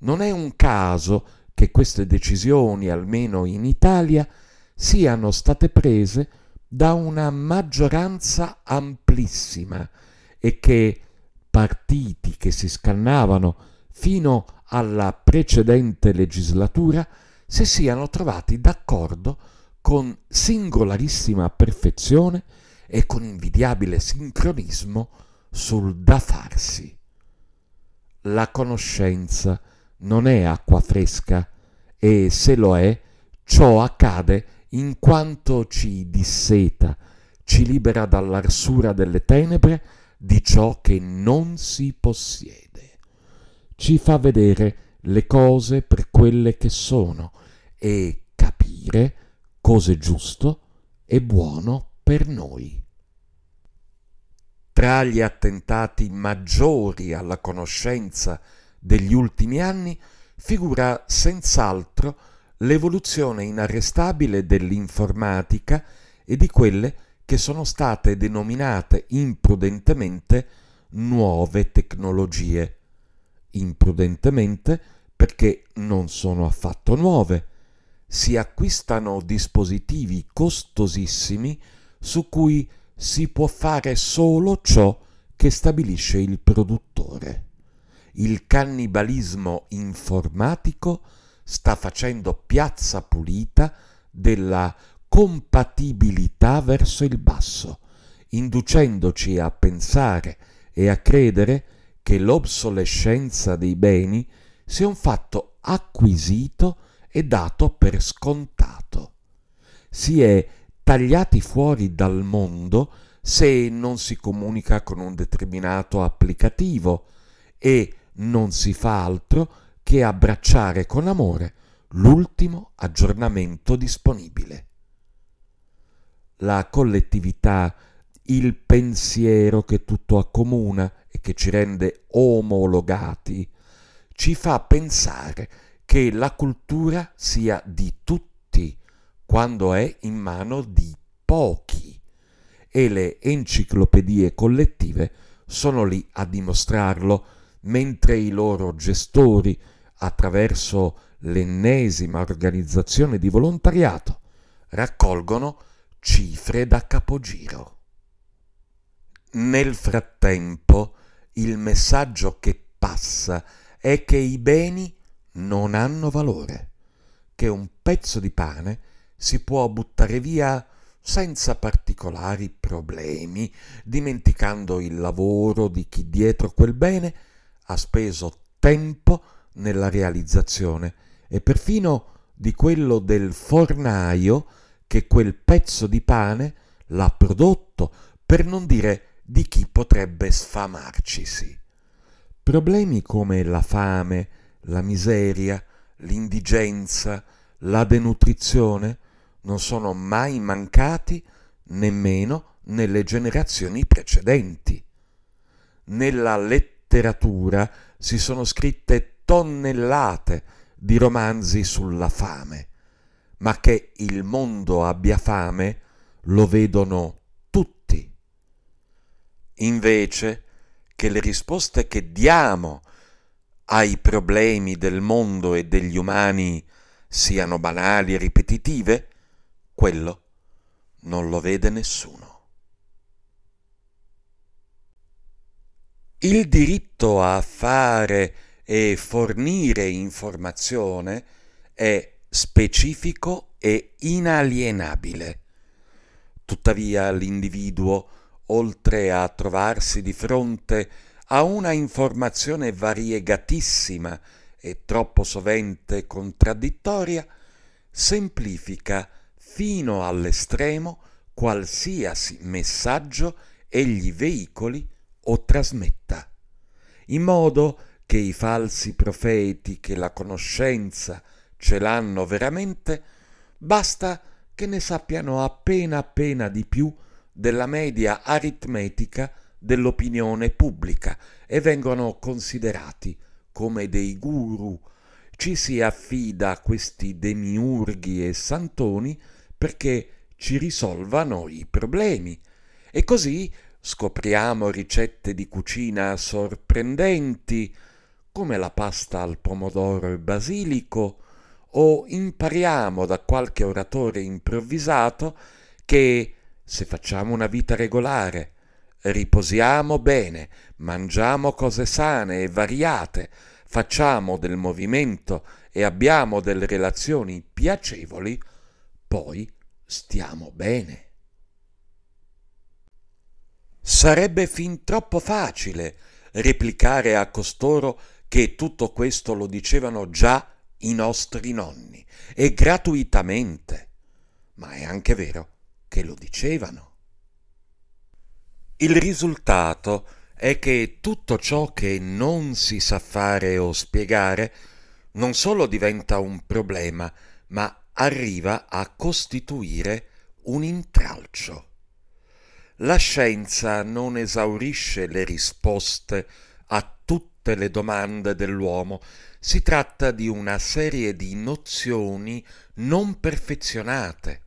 Non è un caso che queste decisioni, almeno in Italia, siano state prese da una maggioranza amplissima e che partiti che si scannavano fino alla precedente legislatura si siano trovati d'accordo con singolarissima perfezione e con invidiabile sincronismo sul da farsi. La conoscenza non è acqua fresca e se lo è, ciò accade in quanto ci disseta, ci libera dall'arsura delle tenebre di ciò che non si possiede. Ci fa vedere le cose per quelle che sono e capire cos'è giusto e buono per noi. Tra gli attentati maggiori alla conoscenza degli ultimi anni figura senz'altro l'evoluzione inarrestabile dell'informatica e di quelle che sono state denominate imprudentemente nuove tecnologie. Imprudentemente perché non sono affatto nuove. Si acquistano dispositivi costosissimi su cui si può fare solo ciò che stabilisce il produttore. Il cannibalismo informatico sta facendo piazza pulita della compatibilità verso il basso, inducendoci a pensare e a credere che l'obsolescenza dei beni sia un fatto acquisito e dato per scontato. Si è tagliati fuori dal mondo se non si comunica con un determinato applicativo e non si fa altro che abbracciare con amore l'ultimo aggiornamento disponibile. La collettività, il pensiero che tutto accomuna e che ci rende omologati, ci fa pensare che la cultura sia di tutti quando è in mano di pochi e le enciclopedie collettive sono lì a dimostrarlo, mentre i loro gestori, attraverso l'ennesima organizzazione di volontariato, raccolgono cifre da capogiro. Nel frattempo, il messaggio che passa è che i beni non hanno valore, che un pezzo di pane si può buttare via senza particolari problemi, dimenticando il lavoro di chi dietro quel bene ha speso tempo nella realizzazione e perfino di quello del fornaio che quel pezzo di pane l'ha prodotto, per non dire di chi potrebbe sfamarcisi. Problemi come la fame, la miseria, l'indigenza, la denutrizione non sono mai mancati nemmeno nelle generazioni precedenti. Nella letteratura si sono scritte tonnellate di romanzi sulla fame, ma che il mondo abbia fame lo vedono tutti. Invece che le risposte che diamo ai problemi del mondo e degli umani siano banali e ripetitive, quello non lo vede nessuno. Il diritto a fare e fornire informazione è specifico e inalienabile. Tuttavia l'individuo, oltre a trovarsi di fronte a una informazione variegatissima e troppo sovente contraddittoria, semplifica fino all'estremo qualsiasi messaggio egli veicoli o trasmetta, in modo che che i falsi profeti che la conoscenza ce l'hanno veramente, basta che ne sappiano appena appena di più della media aritmetica dell'opinione pubblica e vengono considerati come dei guru. Ci si affida a questi demiurghi e santoni perché ci risolvano i problemi. E così scopriamo ricette di cucina sorprendenti, come la pasta al pomodoro e basilico, o impariamo da qualche oratore improvvisato che se facciamo una vita regolare, riposiamo bene, mangiamo cose sane e variate, facciamo del movimento e abbiamo delle relazioni piacevoli, poi stiamo bene. Sarebbe fin troppo facile replicare a costoro che tutto questo lo dicevano già i nostri nonni e gratuitamente, ma è anche vero che lo dicevano. Il risultato è che tutto ciò che non si sa fare o spiegare non solo diventa un problema, ma arriva a costituire un intralcio. La scienza non esaurisce le risposte a tutti tutte le domande dell'uomo. Si tratta di una serie di nozioni non perfezionate.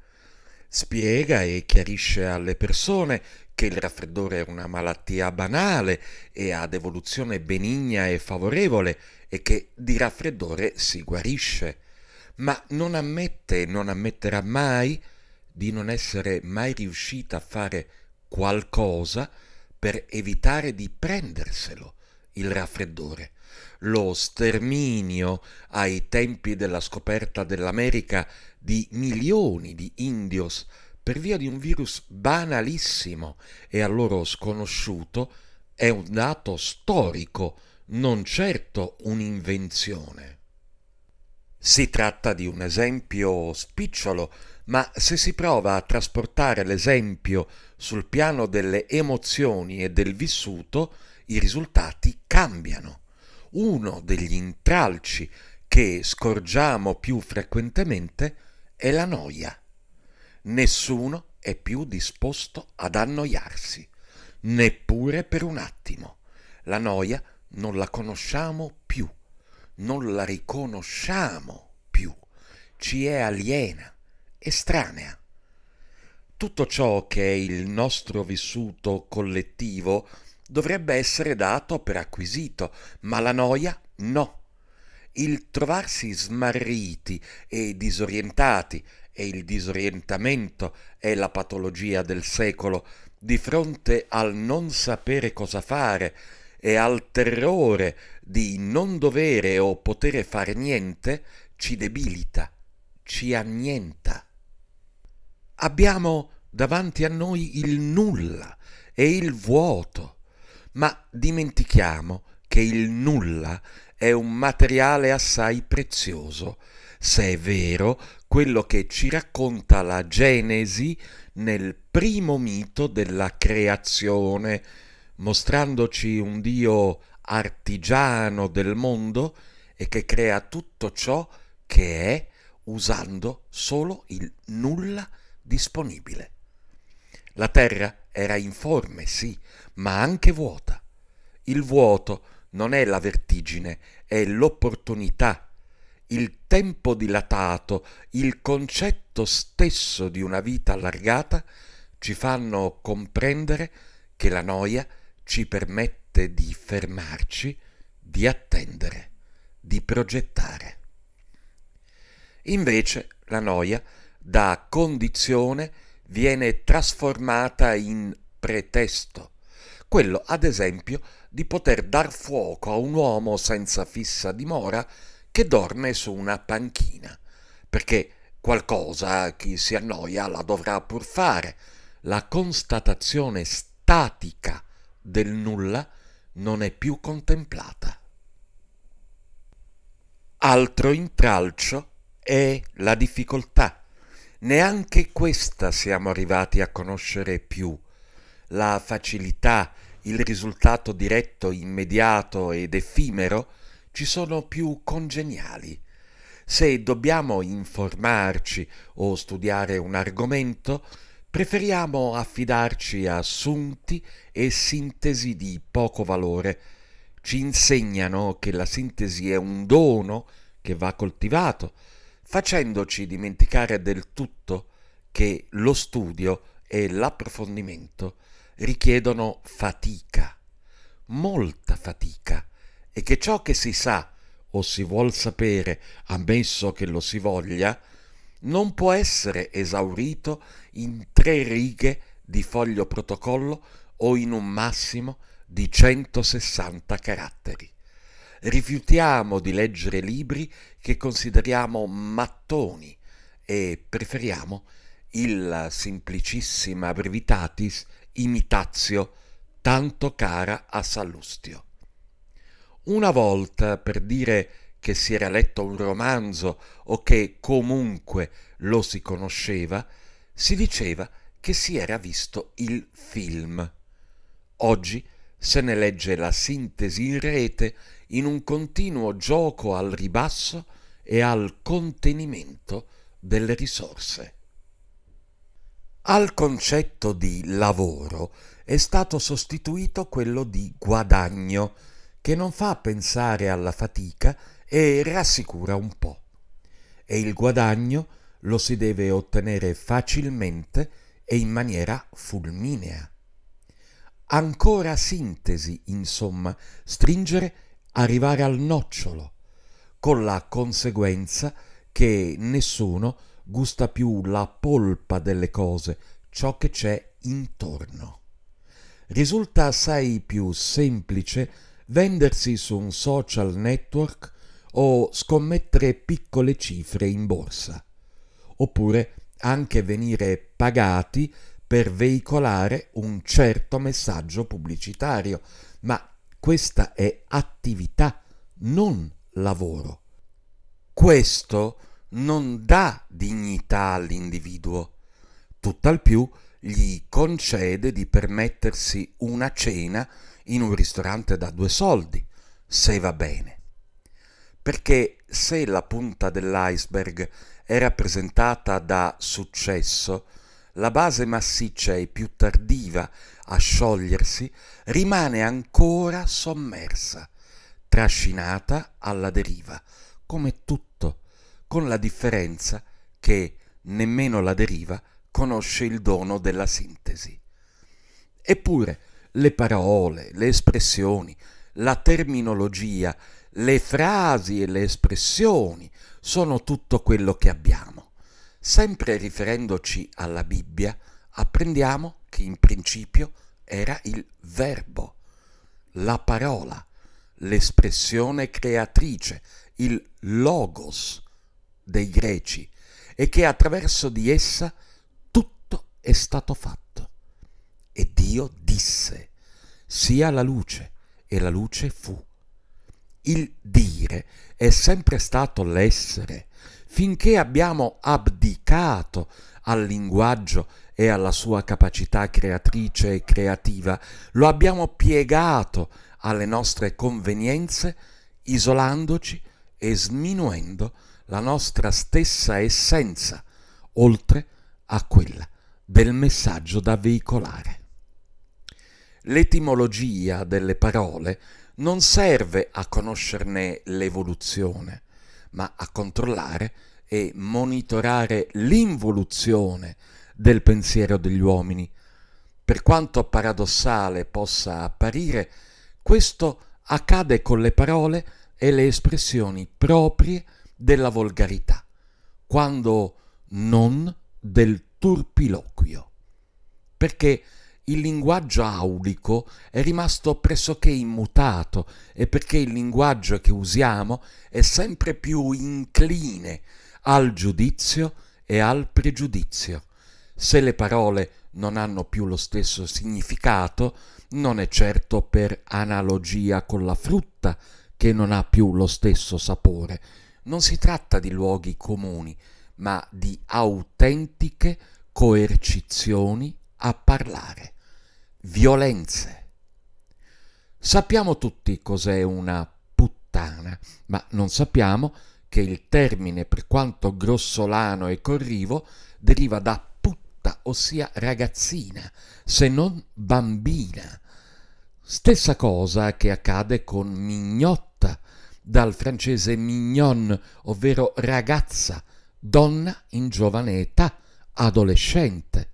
Spiega e chiarisce alle persone che il raffreddore è una malattia banale e ad evoluzione benigna e favorevole e che di raffreddore si guarisce, ma non ammette e non ammetterà mai di non essere mai riuscita a fare qualcosa per evitare di prenderselo il raffreddore, lo sterminio ai tempi della scoperta dell'America di milioni di indios per via di un virus banalissimo e a loro sconosciuto è un dato storico, non certo un'invenzione. Si tratta di un esempio spicciolo, ma se si prova a trasportare l'esempio sul piano delle emozioni e del vissuto, i risultati cambiano. Uno degli intralci che scorgiamo più frequentemente è la noia. Nessuno è più disposto ad annoiarsi, neppure per un attimo. La noia non la conosciamo più, non la riconosciamo più, ci è aliena, estranea. Tutto ciò che è il nostro vissuto collettivo dovrebbe essere dato per acquisito, ma la noia no. Il trovarsi smarriti e disorientati, e il disorientamento è la patologia del secolo, di fronte al non sapere cosa fare e al terrore di non dovere o potere fare niente, ci debilita, ci annienta. Abbiamo davanti a noi il nulla e il vuoto ma dimentichiamo che il nulla è un materiale assai prezioso, se è vero quello che ci racconta la Genesi nel primo mito della creazione, mostrandoci un Dio artigiano del mondo e che crea tutto ciò che è usando solo il nulla disponibile. La terra era informe, sì, ma anche vuota. Il vuoto non è la vertigine, è l'opportunità, il tempo dilatato, il concetto stesso di una vita allargata ci fanno comprendere che la noia ci permette di fermarci, di attendere, di progettare. Invece la noia dà condizione a viene trasformata in pretesto, quello ad esempio di poter dar fuoco a un uomo senza fissa dimora che dorme su una panchina, perché qualcosa chi si annoia la dovrà pur fare. La constatazione statica del nulla non è più contemplata. Altro intralcio è la difficoltà Neanche questa siamo arrivati a conoscere più, la facilità, il risultato diretto, immediato ed effimero ci sono più congeniali. Se dobbiamo informarci o studiare un argomento, preferiamo affidarci a assunti e sintesi di poco valore. Ci insegnano che la sintesi è un dono che va coltivato, facendoci dimenticare del tutto che lo studio e l'approfondimento richiedono fatica, molta fatica, e che ciò che si sa o si vuol sapere, ammesso che lo si voglia, non può essere esaurito in tre righe di foglio protocollo o in un massimo di 160 caratteri. Rifiutiamo di leggere libri che consideriamo mattoni e preferiamo il semplicissima brevitatis imitatio tanto cara a Sallustio. Una volta per dire che si era letto un romanzo o che comunque lo si conosceva, si diceva che si era visto il film. Oggi se ne legge la sintesi in rete in un continuo gioco al ribasso e al contenimento delle risorse. Al concetto di lavoro è stato sostituito quello di guadagno, che non fa pensare alla fatica e rassicura un po'. E il guadagno lo si deve ottenere facilmente e in maniera fulminea. Ancora sintesi, insomma, stringere arrivare al nocciolo, con la conseguenza che nessuno gusta più la polpa delle cose, ciò che c'è intorno. Risulta assai più semplice vendersi su un social network o scommettere piccole cifre in borsa, oppure anche venire pagati per veicolare un certo messaggio pubblicitario, ma questa è attività, non lavoro. Questo non dà dignità all'individuo, tutt'al più gli concede di permettersi una cena in un ristorante da due soldi, se va bene. Perché se la punta dell'iceberg è rappresentata da successo, la base massiccia e più tardiva a sciogliersi, rimane ancora sommersa, trascinata alla deriva, come tutto, con la differenza che nemmeno la deriva conosce il dono della sintesi. Eppure le parole, le espressioni, la terminologia, le frasi e le espressioni sono tutto quello che abbiamo. Sempre riferendoci alla Bibbia, apprendiamo che in principio era il verbo, la parola, l'espressione creatrice, il logos dei greci e che attraverso di essa tutto è stato fatto. E Dio disse, sia la luce, e la luce fu. Il dire è sempre stato l'essere, finché abbiamo abdicato al linguaggio e alla sua capacità creatrice e creativa, lo abbiamo piegato alle nostre convenienze, isolandoci e sminuendo la nostra stessa essenza, oltre a quella del messaggio da veicolare. L'etimologia delle parole non serve a conoscerne l'evoluzione, ma a controllare e monitorare l'involuzione del pensiero degli uomini. Per quanto paradossale possa apparire, questo accade con le parole e le espressioni proprie della volgarità, quando non del turpiloquio. Perché il linguaggio aulico è rimasto pressoché immutato e perché il linguaggio che usiamo è sempre più incline al giudizio e al pregiudizio se le parole non hanno più lo stesso significato, non è certo per analogia con la frutta che non ha più lo stesso sapore. Non si tratta di luoghi comuni, ma di autentiche coercizioni a parlare. Violenze. Sappiamo tutti cos'è una puttana, ma non sappiamo che il termine, per quanto grossolano e corrivo, deriva da adulta, ossia ragazzina, se non bambina. Stessa cosa che accade con mignotta, dal francese mignon, ovvero ragazza, donna in giovane età, adolescente.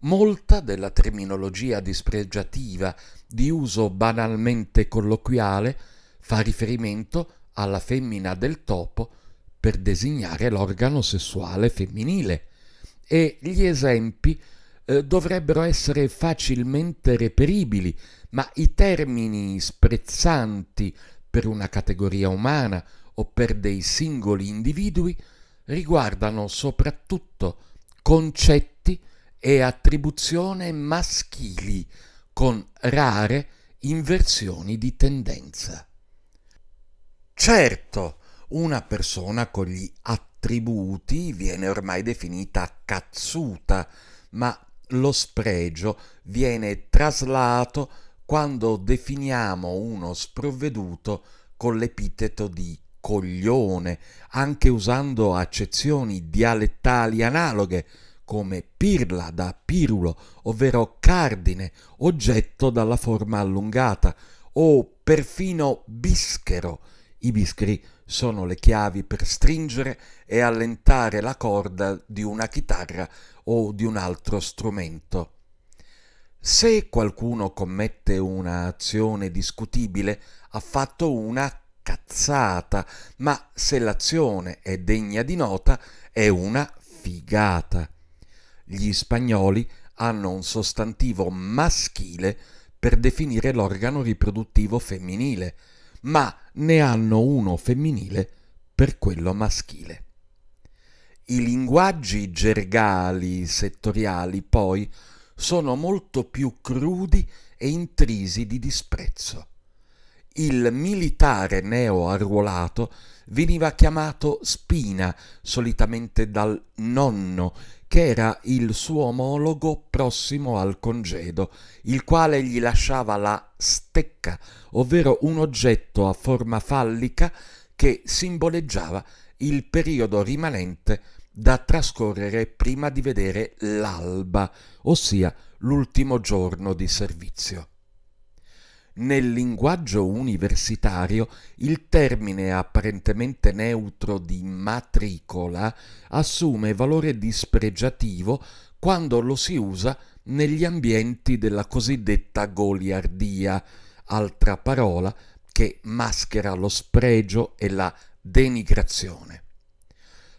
Molta della terminologia dispregiativa di uso banalmente colloquiale fa riferimento alla femmina del topo per designare l'organo sessuale femminile e gli esempi eh, dovrebbero essere facilmente reperibili, ma i termini sprezzanti per una categoria umana o per dei singoli individui riguardano soprattutto concetti e attribuzione maschili, con rare inversioni di tendenza. Certo, una persona con gli attributi attributi viene ormai definita cazzuta, ma lo spregio viene traslato quando definiamo uno sprovveduto con l'epiteto di coglione, anche usando accezioni dialettali analoghe come pirla da pirulo, ovvero cardine, oggetto dalla forma allungata, o perfino bischero. I bischeri sono le chiavi per stringere e allentare la corda di una chitarra o di un altro strumento. Se qualcuno commette un'azione discutibile, ha fatto una cazzata, ma se l'azione è degna di nota, è una figata. Gli spagnoli hanno un sostantivo maschile per definire l'organo riproduttivo femminile, ma ne hanno uno femminile per quello maschile. I linguaggi gergali settoriali, poi, sono molto più crudi e intrisi di disprezzo. Il militare neo-arruolato veniva chiamato spina, solitamente dal nonno, che era il suo omologo prossimo al congedo, il quale gli lasciava la stecca, ovvero un oggetto a forma fallica che simboleggiava il periodo rimanente da trascorrere prima di vedere l'alba, ossia l'ultimo giorno di servizio. Nel linguaggio universitario il termine apparentemente neutro di matricola assume valore dispregiativo quando lo si usa negli ambienti della cosiddetta goliardia, altra parola che maschera lo spregio e la denigrazione.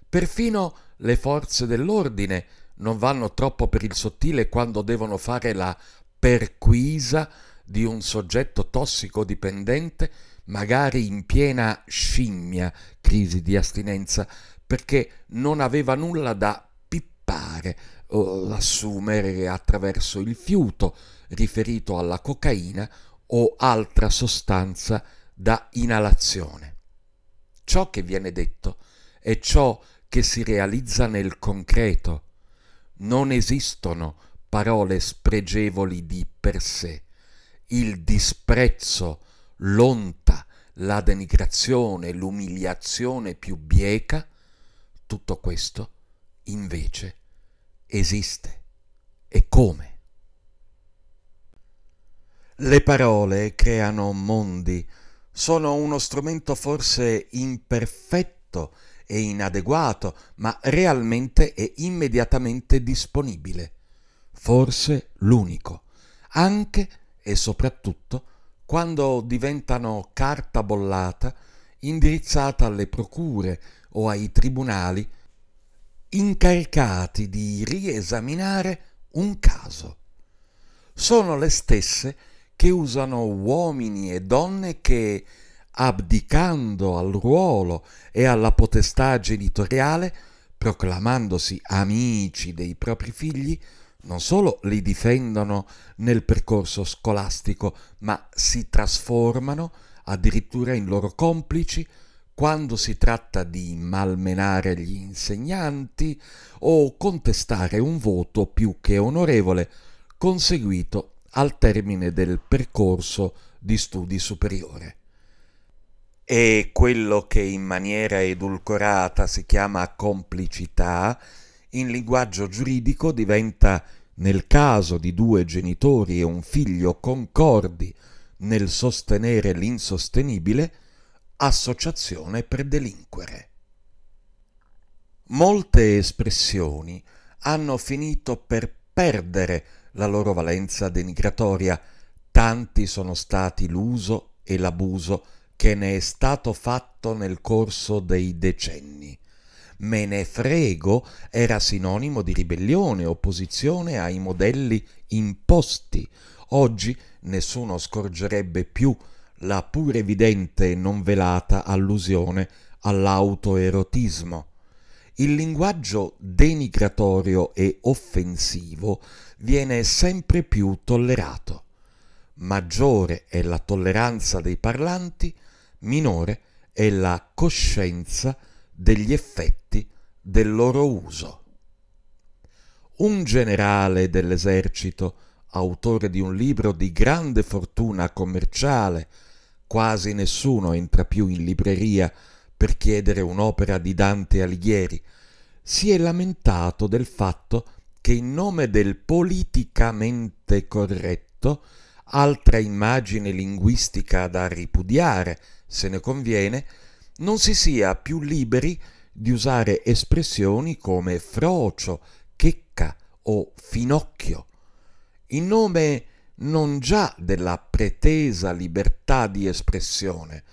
Perfino le forze dell'ordine non vanno troppo per il sottile quando devono fare la perquisa di un soggetto tossicodipendente, magari in piena scimmia crisi di astinenza, perché non aveva nulla da pippare o assumere attraverso il fiuto riferito alla cocaina o altra sostanza da inalazione ciò che viene detto, è ciò che si realizza nel concreto. Non esistono parole spregevoli di per sé. Il disprezzo, l'onta, la denigrazione, l'umiliazione più bieca, tutto questo invece esiste. E come? Le parole creano mondi, sono uno strumento forse imperfetto e inadeguato, ma realmente e immediatamente disponibile. Forse l'unico, anche e soprattutto quando diventano carta bollata indirizzata alle procure o ai tribunali incaricati di riesaminare un caso. Sono le stesse che che usano uomini e donne che, abdicando al ruolo e alla potestà genitoriale, proclamandosi amici dei propri figli, non solo li difendono nel percorso scolastico, ma si trasformano addirittura in loro complici quando si tratta di malmenare gli insegnanti o contestare un voto più che onorevole conseguito al termine del percorso di studi superiore. E quello che in maniera edulcorata si chiama complicità, in linguaggio giuridico diventa, nel caso di due genitori e un figlio concordi nel sostenere l'insostenibile, associazione per delinquere. Molte espressioni hanno finito per perdere la loro valenza denigratoria. Tanti sono stati l'uso e l'abuso che ne è stato fatto nel corso dei decenni. Me ne frego era sinonimo di ribellione, opposizione ai modelli imposti. Oggi nessuno scorgerebbe più la pur evidente e non velata allusione all'autoerotismo. Il linguaggio denigratorio e offensivo viene sempre più tollerato. Maggiore è la tolleranza dei parlanti, minore è la coscienza degli effetti del loro uso. Un generale dell'esercito, autore di un libro di grande fortuna commerciale, quasi nessuno entra più in libreria per chiedere un'opera di Dante Alighieri, si è lamentato del fatto che che in nome del politicamente corretto, altra immagine linguistica da ripudiare, se ne conviene, non si sia più liberi di usare espressioni come frocio, checca o finocchio, in nome non già della pretesa libertà di espressione,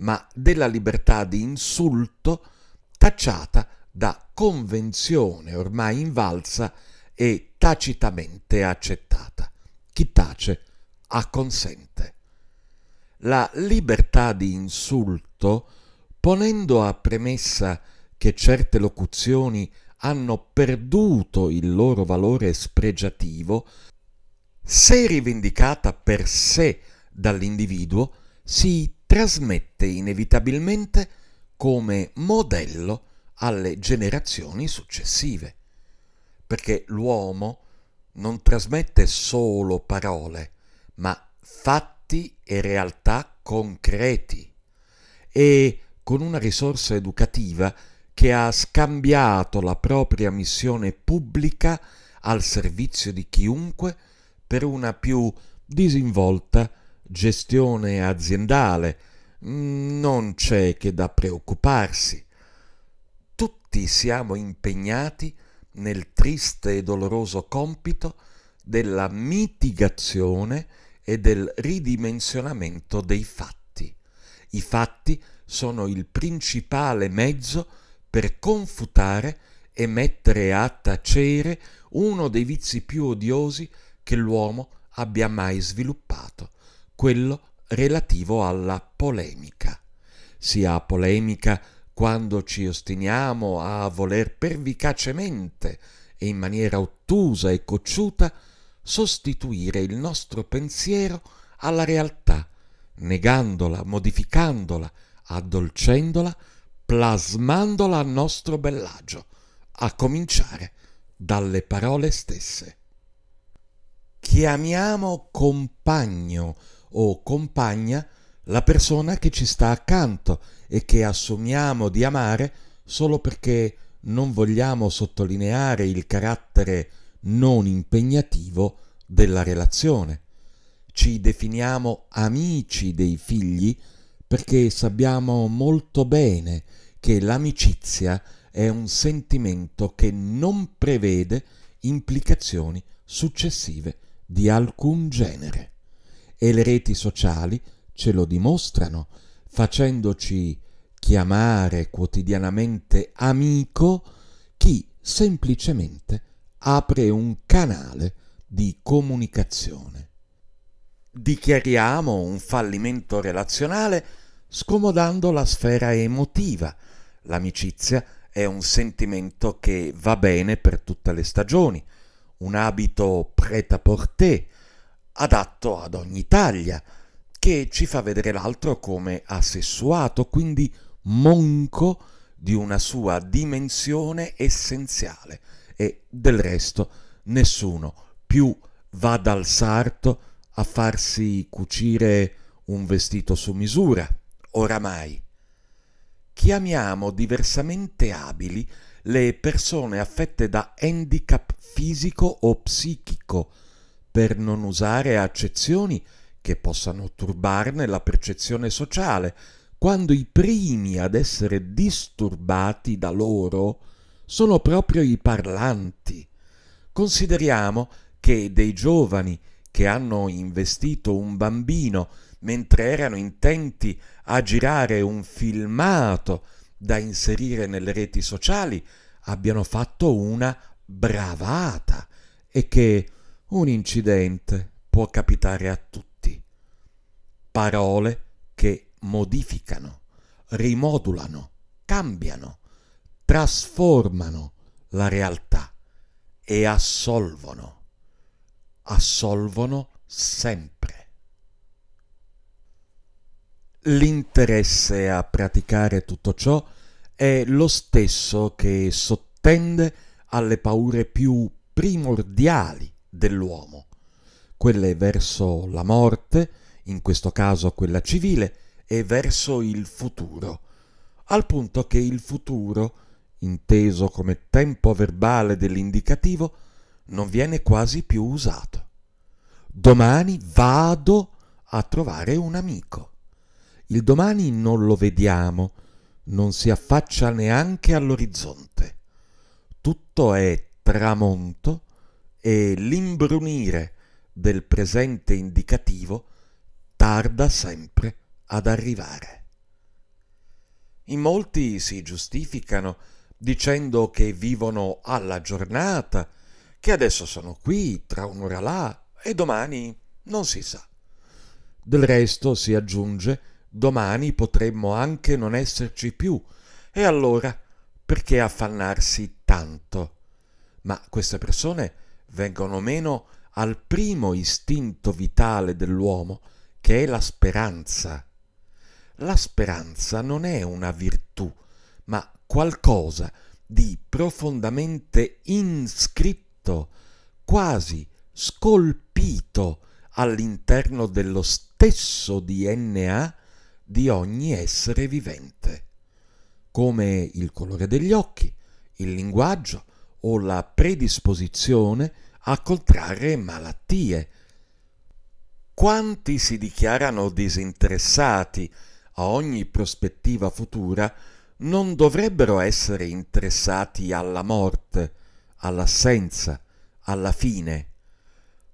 ma della libertà di insulto tacciata da convenzione ormai invalsa e tacitamente accettata. Chi tace acconsente. La libertà di insulto, ponendo a premessa che certe locuzioni hanno perduto il loro valore spregiativo, se rivendicata per sé dall'individuo, si trasmette inevitabilmente come modello alle generazioni successive perché l'uomo non trasmette solo parole, ma fatti e realtà concreti. E con una risorsa educativa che ha scambiato la propria missione pubblica al servizio di chiunque per una più disinvolta gestione aziendale. Non c'è che da preoccuparsi. Tutti siamo impegnati a nel triste e doloroso compito della mitigazione e del ridimensionamento dei fatti. I fatti sono il principale mezzo per confutare e mettere a tacere uno dei vizi più odiosi che l'uomo abbia mai sviluppato, quello relativo alla polemica. Sia polemica quando ci ostiniamo a voler pervicacemente e in maniera ottusa e cocciuta sostituire il nostro pensiero alla realtà, negandola, modificandola, addolcendola, plasmandola a nostro bellagio, a cominciare dalle parole stesse. Chiamiamo compagno o compagna la persona che ci sta accanto e che assumiamo di amare solo perché non vogliamo sottolineare il carattere non impegnativo della relazione. Ci definiamo amici dei figli perché sappiamo molto bene che l'amicizia è un sentimento che non prevede implicazioni successive di alcun genere. E le reti sociali ce lo dimostrano facendoci chiamare quotidianamente amico chi semplicemente apre un canale di comunicazione. Dichiariamo un fallimento relazionale scomodando la sfera emotiva. L'amicizia è un sentimento che va bene per tutte le stagioni, un abito prêt à porter, adatto ad ogni taglia, che ci fa vedere l'altro come assessuato, quindi monco di una sua dimensione essenziale e del resto nessuno più va dal sarto a farsi cucire un vestito su misura, oramai. Chiamiamo diversamente abili le persone affette da handicap fisico o psichico, per non usare accezioni che possano turbarne la percezione sociale, quando i primi ad essere disturbati da loro sono proprio i parlanti. Consideriamo che dei giovani che hanno investito un bambino mentre erano intenti a girare un filmato da inserire nelle reti sociali, abbiano fatto una bravata e che un incidente può capitare a tutti parole che modificano, rimodulano, cambiano, trasformano la realtà e assolvono, assolvono sempre. L'interesse a praticare tutto ciò è lo stesso che sottende alle paure più primordiali dell'uomo, quelle verso la morte, in questo caso quella civile, e verso il futuro, al punto che il futuro, inteso come tempo verbale dell'indicativo, non viene quasi più usato. Domani vado a trovare un amico. Il domani non lo vediamo, non si affaccia neanche all'orizzonte. Tutto è tramonto e l'imbrunire del presente indicativo è tarda sempre ad arrivare. In molti si giustificano dicendo che vivono alla giornata, che adesso sono qui, tra un'ora là e domani non si sa. Del resto si aggiunge domani potremmo anche non esserci più e allora perché affannarsi tanto? Ma queste persone vengono meno al primo istinto vitale dell'uomo, che è la speranza. La speranza non è una virtù, ma qualcosa di profondamente inscritto, quasi scolpito all'interno dello stesso DNA di ogni essere vivente, come il colore degli occhi, il linguaggio o la predisposizione a contrarre malattie, quanti si dichiarano disinteressati a ogni prospettiva futura non dovrebbero essere interessati alla morte, all'assenza, alla fine.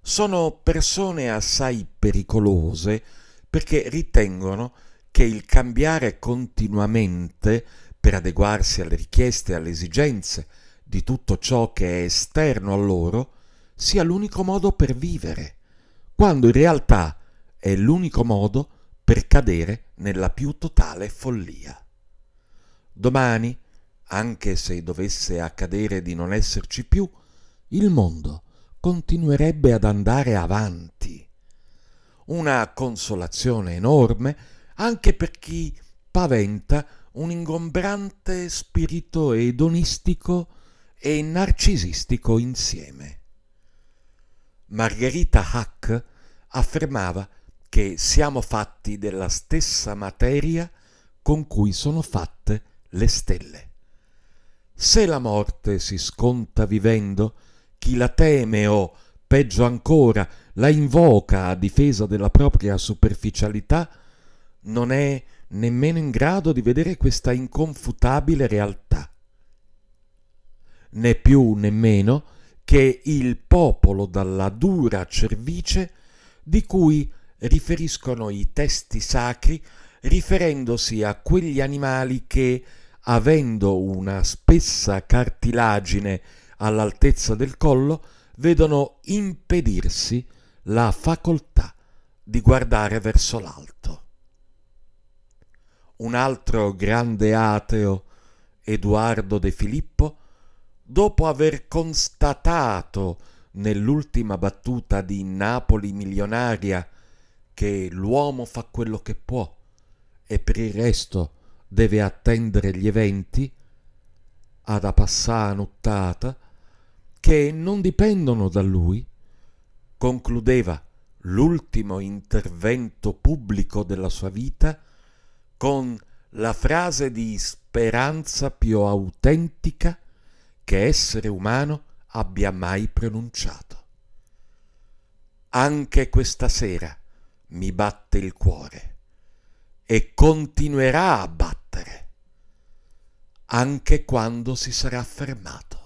Sono persone assai pericolose perché ritengono che il cambiare continuamente per adeguarsi alle richieste e alle esigenze di tutto ciò che è esterno a loro sia l'unico modo per vivere quando in realtà è l'unico modo per cadere nella più totale follia. Domani, anche se dovesse accadere di non esserci più, il mondo continuerebbe ad andare avanti. Una consolazione enorme anche per chi paventa un ingombrante spirito edonistico e narcisistico insieme. Margherita Hack affermava che siamo fatti della stessa materia con cui sono fatte le stelle. Se la morte si sconta vivendo, chi la teme o, peggio ancora, la invoca a difesa della propria superficialità, non è nemmeno in grado di vedere questa inconfutabile realtà. Né più né meno che il popolo dalla dura cervice di cui riferiscono i testi sacri riferendosi a quegli animali che, avendo una spessa cartilagine all'altezza del collo, vedono impedirsi la facoltà di guardare verso l'alto. Un altro grande ateo, Edoardo De Filippo, dopo aver constatato nell'ultima battuta di Napoli milionaria che l'uomo fa quello che può e per il resto deve attendere gli eventi, ad Apassà nottata, che non dipendono da lui, concludeva l'ultimo intervento pubblico della sua vita con la frase di speranza più autentica che essere umano abbia mai pronunciato. Anche questa sera mi batte il cuore e continuerà a battere anche quando si sarà fermato.